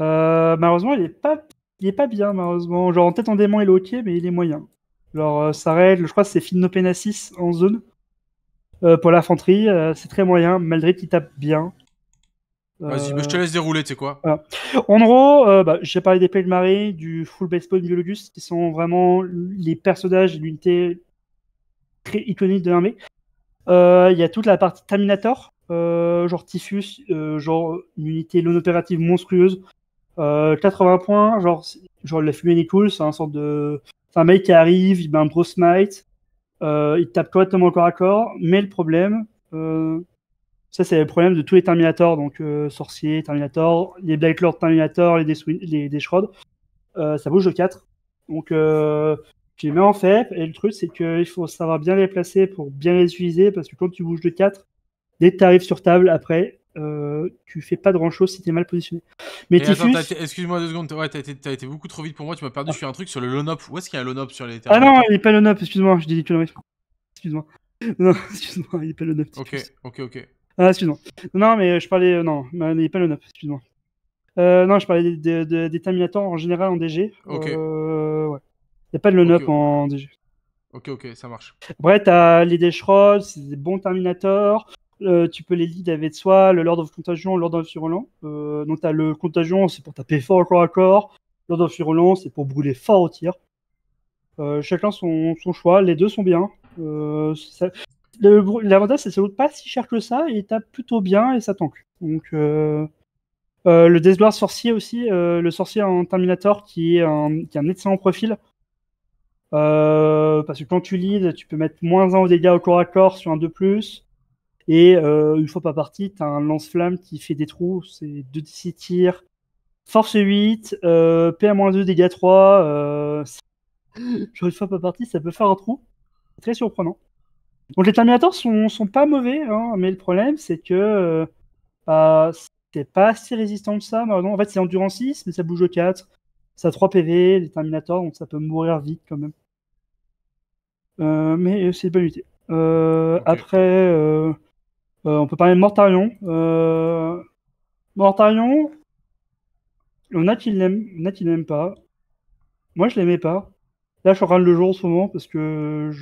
Euh, malheureusement, il est pas, il est pas bien, malheureusement. Genre, en tête en démon, il est ok, mais il est moyen. Alors, ça règle, je crois que c'est Finnopenasis en zone. Euh, pour l'infanterie, euh, c'est très moyen. malgré il tape bien. Euh, Vas-y, bah, je te laisse dérouler, tu sais quoi. En gros, bah, j'ai parlé des de Marée, du Full Baseball Biologus, qui sont vraiment les personnages d'unité très iconique de l'armée. Il y a toute la partie Terminator, genre Typhus, genre une unité non opérative monstrueuse. 80 points, genre, genre la fumée des c'est un de. C'est un mec qui arrive, il met un gros smite, euh, il tape correctement au corps à corps, mais le problème, euh, ça c'est le problème de tous les Terminators, donc euh, Sorcier, Terminator, les Black Lord Terminator, les, Death, euh, ça bouge de 4. Donc tu les mets en fait, et le truc c'est qu'il faut savoir bien les placer pour bien les utiliser, parce que quand tu bouges de 4, dès que tu arrives sur table, après, euh, tu fais pas grand chose si t'es mal positionné. Mais Excuse-moi deux secondes, ouais, t'as été, beaucoup trop vite pour moi, tu m'as perdu je suis un truc sur le lonop. Où est-ce qu'il y a un lonop sur les terres Ah non, il n'est pas lonop, excuse-moi, je dis Excuse-moi. <laughs> Non, excuse-moi, il n'est pas lonop. Ok, ok, ok. Ah, excuse-moi. Non, mais je parlais. Euh, non, il n'est pas lonop, excuse-moi. Euh, non, je parlais des, Terminators en général en DG. Ok. ouais. Il n'y a pas de lonop en DG. Ok, ok, ça marche. Bref, t'as les Deshrods, c'est des bons Terminators. Euh, tu peux les lead avec soi, le Lord of Contagion, Lord of Virulent. Euh, donc t'as le Contagion, c'est pour taper fort au corps à corps. Lord of c'est pour brûler fort au tir. Euh, chacun son, choix, les deux sont bien. Euh, l'avantage, c'est que ça coûte pas si cher que ça, et tape plutôt bien et ça tanque. Donc, le Deathguard sorcier aussi, le sorcier en Terminator qui est un, excellent profil. parce que quand tu lead, tu peux mettre moins 1 aux dégâts au corps à corps sur un 2+. Et euh, une fois pas parti, t'as un lance-flamme qui fait des trous, c'est 2 d tirs, force 8, euh, PA-2, dégâts 3. Euh, <laughs> genre une fois pas parti, ça peut faire un trou. Très surprenant. Donc les Terminators sont, pas mauvais, hein, mais le problème c'est que bah, c'est pas si résistant que ça. En fait, c'est endurance 6, mais ça bouge au 4. Ça a 3 PV, les Terminators, donc ça peut mourir vite quand même. mais c'est pas bonne Après. Euh, on peut parler de Mortarion. Euh, Mortarion, il y en a qui l'aiment, pas. Moi, je l'aimais pas. Là, je râle le jour en ce moment parce que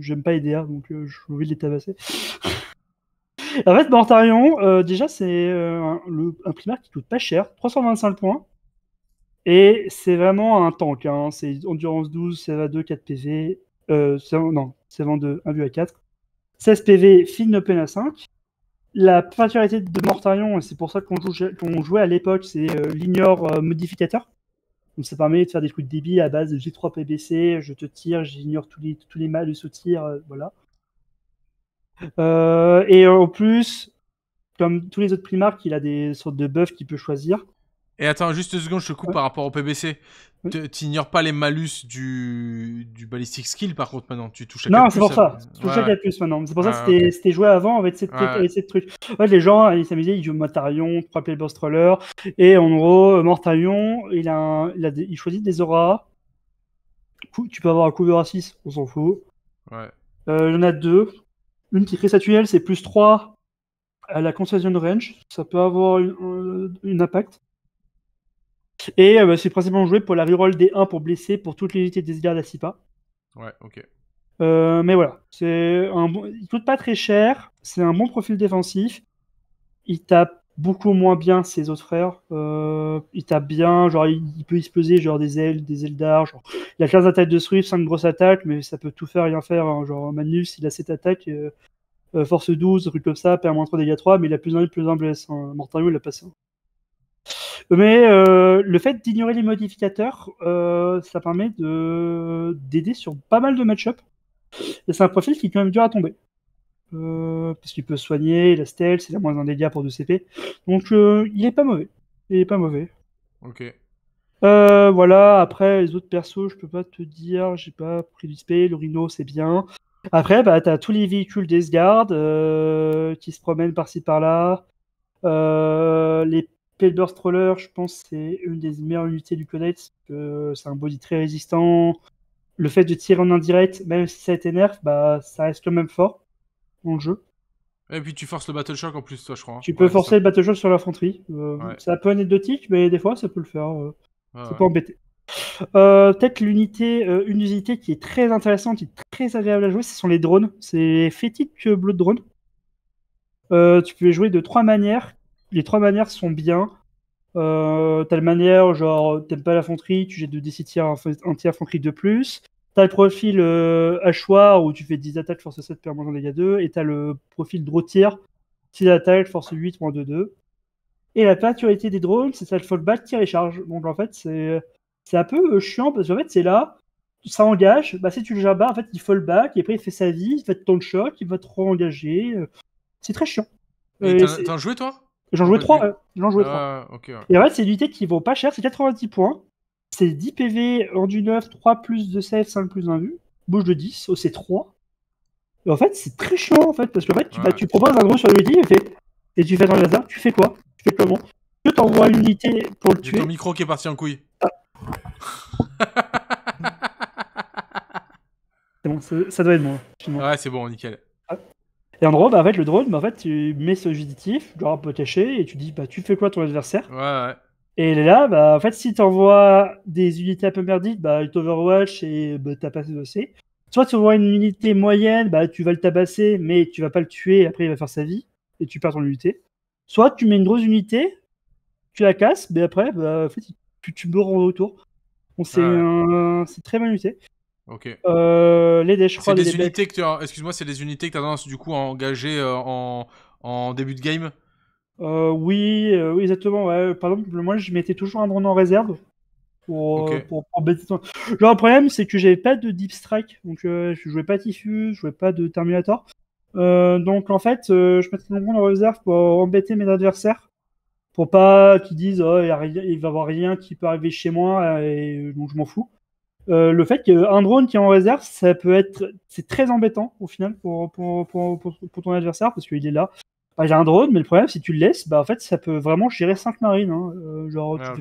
j'aime pas EDR, donc euh, je vais envie de les tabasser. <laughs> en fait, Mortarion, déjà, c'est un, primaire qui coûte pas cher, 325 points. Et c'est vraiment un tank. Hein. C'est endurance 12, CV2, 4 PV. non, CV2, 1 but à 4. 16 PV, fine open à 5. La particularité de Mortarion, et c'est pour ça qu'on jouait à l'époque, c'est euh, l'ignore euh, modificateur. Donc ça permet de faire des coups de débit à base de G3 PBC, je te tire, j'ignore tous les, tous les mâles de euh, voilà. et en plus, comme tous les autres primarques, il a des sortes de buffs qu'il peut choisir. Et attends, juste une seconde, je te coupe par rapport au PBC. Tu T'ignores pas les malus du... du ballistic skill par contre maintenant, tu touches à Non, c'est pour ça, tu touches maintenant. C'est pour ça que c'était joué avant avec ces trucs. Ouais, les gens, ils s'amusaient, ils jouent Mortarion, 3 Play Burst Roller, et en gros, Mortarion, il, a, il, des... choisit des auras. Tu peux avoir un couvert à 6, on s'en fout. Ouais. Euh, il y en a deux. Une qui crée sa tunnel, c'est plus 3 à la Concession de range. Ça peut avoir une, euh, une impact. Et euh, bah, c'est principalement joué pour la reroll D1 pour blesser pour toutes les unités des gardes à 6 pas. Ouais, ok. Euh, mais voilà, c'est un il coûte pas très cher, c'est un bon profil défensif. Il tape beaucoup moins bien ses autres frères. Euh, il tape bien, genre il, peut exploser genre des ailes, des ailes genre... Il a 15 attaques de Swift, 5 grosses attaques, mais ça peut tout faire, rien faire. Hein. Genre Manus, il a 7 attaques, force 12, truc comme ça, perd moins 3 dégâts 3, mais il a plus 1 plus 1 blesse. Hein. Mortario, il a passé hein. Mais euh, le fait d'ignorer les modificateurs, euh, ça permet de d'aider sur pas mal de match-up. Et c'est un profil qui est quand même dur à tomber. Euh, parce qu'il peut soigner, la stealth, c'est la moins un dégât pour 2 CP. Donc il est pas mauvais. Il est pas mauvais. Ok. voilà, après les autres persos, je peux pas te dire, j'ai pas pris du spé, le rhino c'est bien. Après, bah, t'as tous les véhicules des qui se promènent par-ci par-là. les Paper Stroller, je pense, c'est une des meilleures unités du Codex. c'est un body très résistant. Le fait de tirer en indirect, même si ça été nerf, bah, ça reste quand même fort dans le jeu. Et puis tu forces le Battle Shock en plus, toi, je crois. Tu peux forcer le Battle Shock sur l'infanterie. C'est euh, un peu anecdotique, mais des fois, ça peut le faire. Euh, c'est pas embêté. Euh, peut-être l'unité, une unité qui est très intéressante et très agréable à jouer, ce sont les drones. C'est Fétique Blood Drone. tu peux jouer de trois manières les trois manières sont bien. Euh, t'as la manière, genre, t'aimes pas la fonterie, tu jettes de 6 tirs, un tiers fonterie de plus. T'as le profil euh, hachoir où tu fais 10 attaques, force 7, permanent dégâts 2. Et t'as le profil draw tier, 6 attaques, force 8, moins 2, 2. Et la maturité des drones, c'est ça le fallback et charge. Donc en fait, c'est, c'est un peu euh, chiant parce qu'en fait, c'est là, ça engage. Bah, si tu le jabas, en fait, il fallback et après, il fait sa vie, il fait ton choc, il va te re-engager. Euh. C'est très chiant. Et t'as, t'as joué toi J'en jouais 3. Et en fait, c'est une unité qui vaut pas cher, c'est 90 points. C'est 10 PV, en du 9, 3 plus de save, 5 plus 1 vue. bouge de 10, c'est 3. Et en fait, c'est très chiant en fait, parce que fait, tu, bah, tu proposes un gros sur l'unité, et, tu fais dans le hasard, tu fais quoi Tu fais comment Je t'envoie une unité pour le tuer. ton micro qui est parti en couille. Ah. <laughs> c'est bon, ça doit être Bon, ouais, c'est bon, nickel. Et en gros, bah, le drone, bah, en fait, tu mets ce tu genre un peu caché, et tu dis, bah, tu fais quoi ton adversaire Ouais, ouais. Et là, bah, en fait, si tu envoies des unités un peu merdiques, bah, il t'overwatch et bah, t'as de dossier. Soit tu envoies une unité moyenne, bah, tu vas le tabasser, mais tu vas pas le tuer, après il va faire sa vie, et tu perds ton unité. Soit tu mets une grosse unité, tu la casses, mais après, bah, fait, tu, tu meurs en retour. Ah c'est très mal unité. Ok. Euh, les C'est des, unités que tu as... Excuse-moi, c'est des unités que tu as tendance du coup à engager euh, en... en début de game euh, oui, exactement. Ouais. Par exemple, moi, je mettais toujours un drone en réserve pour, pour, le problème, c'est que j'avais pas de deep strike, donc je jouais pas Tiffus, je jouais pas de Terminator. donc en fait, je mettais un drone en réserve pour embêter mes adversaires, pour pas qu'ils disent oh, il, il va y avoir rien qui peut arriver chez moi et donc je m'en fous. Euh, le fait qu'un drone qui est en réserve, ça peut être, c'est très embêtant au final pour, ton adversaire parce qu'il est là. Bah, j'ai un drone, mais le problème, si tu le laisses, bah en fait, ça peut vraiment gérer 5 marines. Hein, euh, ah,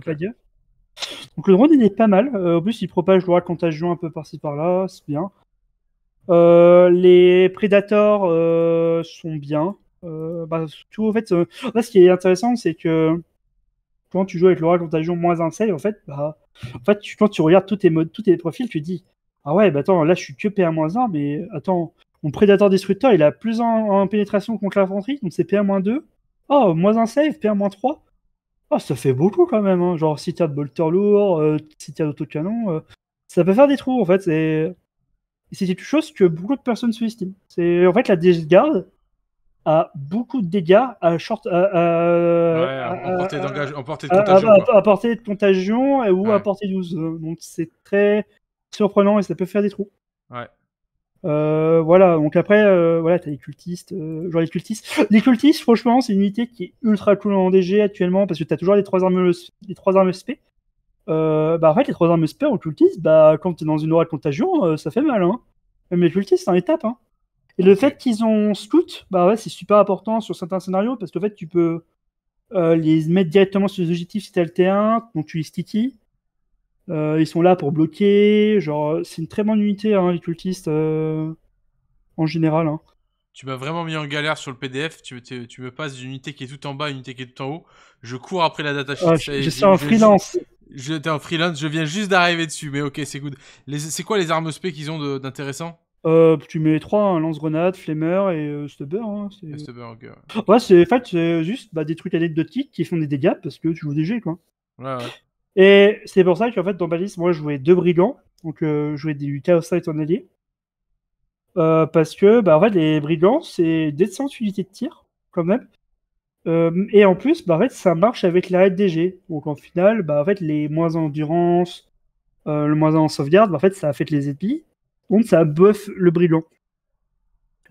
Donc le drone, il est pas mal. Euh, en plus, il propage le contagion un peu par-ci par-là, c'est bien. les prédateurs sont bien. Bah, en fait, ce qui est intéressant, c'est que quand tu joues avec l'aura contagion moins un save, en fait, bah, en fait, quand tu regardes tous tes, modes, tous tes profils, tu dis Ah ouais, bah attends, là je suis que PA-1, mais attends, mon prédateur destructeur, il a plus en, pénétration contre l'infanterie, donc c'est moins 2 Oh, moins un save, PA-3. Oh, ça fait beaucoup quand même. Hein. Genre, si t'as de bolter lourd, si euh, si t'as d'autocanon, canon, euh, ça peut faire des trous en fait. C'est quelque chose que beaucoup de personnes sous-estiment. C'est en fait la Guard, beaucoup de dégâts, à short, à, portée de contagion, à, portée de contagion ou à portée 12. Donc c'est très surprenant et ça peut faire des trous. Ouais. Euh, voilà, donc après, voilà euh, voilà, t'as les cultistes, euh, genre les cultistes. <laughs> Les cultistes, franchement, c'est une unité qui est ultra cool en DG actuellement parce que tu as toujours les trois armes, les trois armes SP. bah en fait, les trois armes SP ou cultistes bah quand es dans une aura de contagion, ça fait mal, hein. Mais les cultistes, c'est un étape, hein. Et le fait qu'ils ont scout, bah ouais, c'est super important sur certains scénarios parce qu'en fait, tu peux euh, les mettre directement sur les objectifs si t'as le T1, donc tu les sticky. Euh, ils sont là pour bloquer. Genre, c'est une très bonne unité, hein, les cultistes, euh, en général. Hein. Tu m'as vraiment mis en galère sur le PDF. Tu, tu, me passes d'une unité qui est tout en bas une unité qui est tout en haut. Je cours après la data Ah, je, suis en freelance. J'étais en freelance, je viens juste d'arriver dessus, mais ok, c'est good. C'est quoi les armes SP qu'ils ont d'intéressant euh, tu mets 3, hein, lance-grenade, flamer et euh, stubber. Hein, ouais, c'est en fait c'est juste bah, des trucs anecdotiques qui font des dégâts parce que tu joues des g quoi. Ouais, ouais. Et c'est pour ça qu'en fait dans Balise, moi je jouais deux brigands, donc euh, je jouais du Chaos Sight en allié. Euh, parce que bah, en fait, les brigands c'est des unités de tir quand même. et en plus, bah, fait, ça marche avec l'arrêt DG. Donc en final, bah, en fait, les moins en endurance, le moins en sauvegarde, bah, en fait, ça affecte les épis donc ça buff le brillant.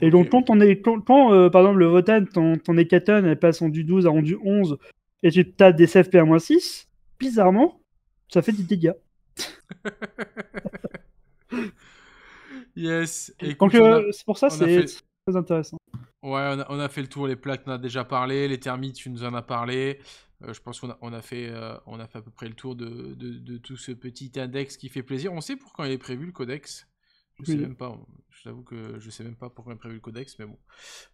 Et donc, quand, on est, quand, euh, par exemple, le Votan, ton, ton Hécaton, elle passe en du 12 à en du 11, et tu t'as des CFP à moins 6, bizarrement, ça fait des dégâts. <laughs> yes. Et donc, euh, c'est pour ça, c'est très intéressant. Ouais, on a, fait le tour. Les plaques, on a déjà parlé. Les termites, tu nous en as parlé. Euh, je pense qu'on a, on a, fait, on a fait à peu près le tour de, de, de tout ce petit index qui fait plaisir. On sait pour quand il est prévu le codex je sais même pas. Hein. Je t'avoue que je sais même pas pourquoi il a prévu le codex, mais bon.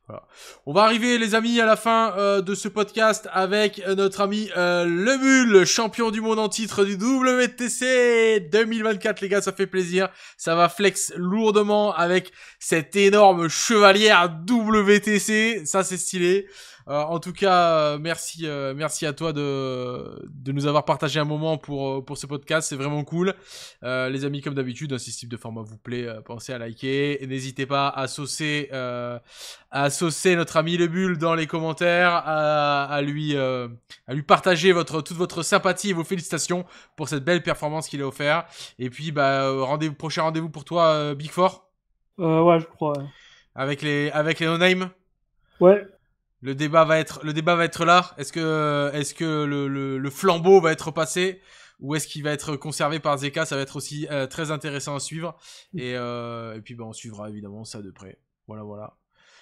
Voilà. On va arriver, les amis, à la fin euh, de ce podcast avec euh, notre ami euh, Le champion du monde en titre du WTC 2024. Les gars, ça fait plaisir. Ça va flex lourdement avec cette énorme chevalière WTC. Ça, c'est stylé. Euh, en tout cas, euh, merci, euh, merci à toi de, de nous avoir partagé un moment pour, pour ce podcast. C'est vraiment cool. les amis, comme d'habitude, hein, si ce type de format vous plaît, pensez à liker. n'hésitez pas à saucer, à saucer notre ami Le Bulle dans les commentaires, à, à lui, à lui partager votre, toute votre sympathie et vos félicitations pour cette belle performance qu'il a offert. Et puis, bah, rendez prochain rendez-vous pour toi, Big Four euh, Ouais, je crois. Avec les, avec les no Ouais. Le débat va être, le débat va être là. Est-ce que, est-ce que le, flambeau va être passé ou est-ce qu'il va être conservé par Zeka Ça va être aussi euh, très intéressant à suivre. Mm. Euh, et, puis, ben on suivra évidemment ça de près. Voilà, voilà.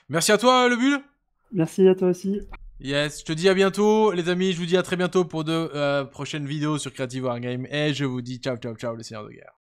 Merci à toi, le Bull. Merci à toi aussi. Yes, je te dis à bientôt, les amis. Je vous dis à très bientôt pour de euh, prochaines vidéos sur Creative Wargame. Et je vous dis ciao, ciao, ciao, les seigneurs de guerre.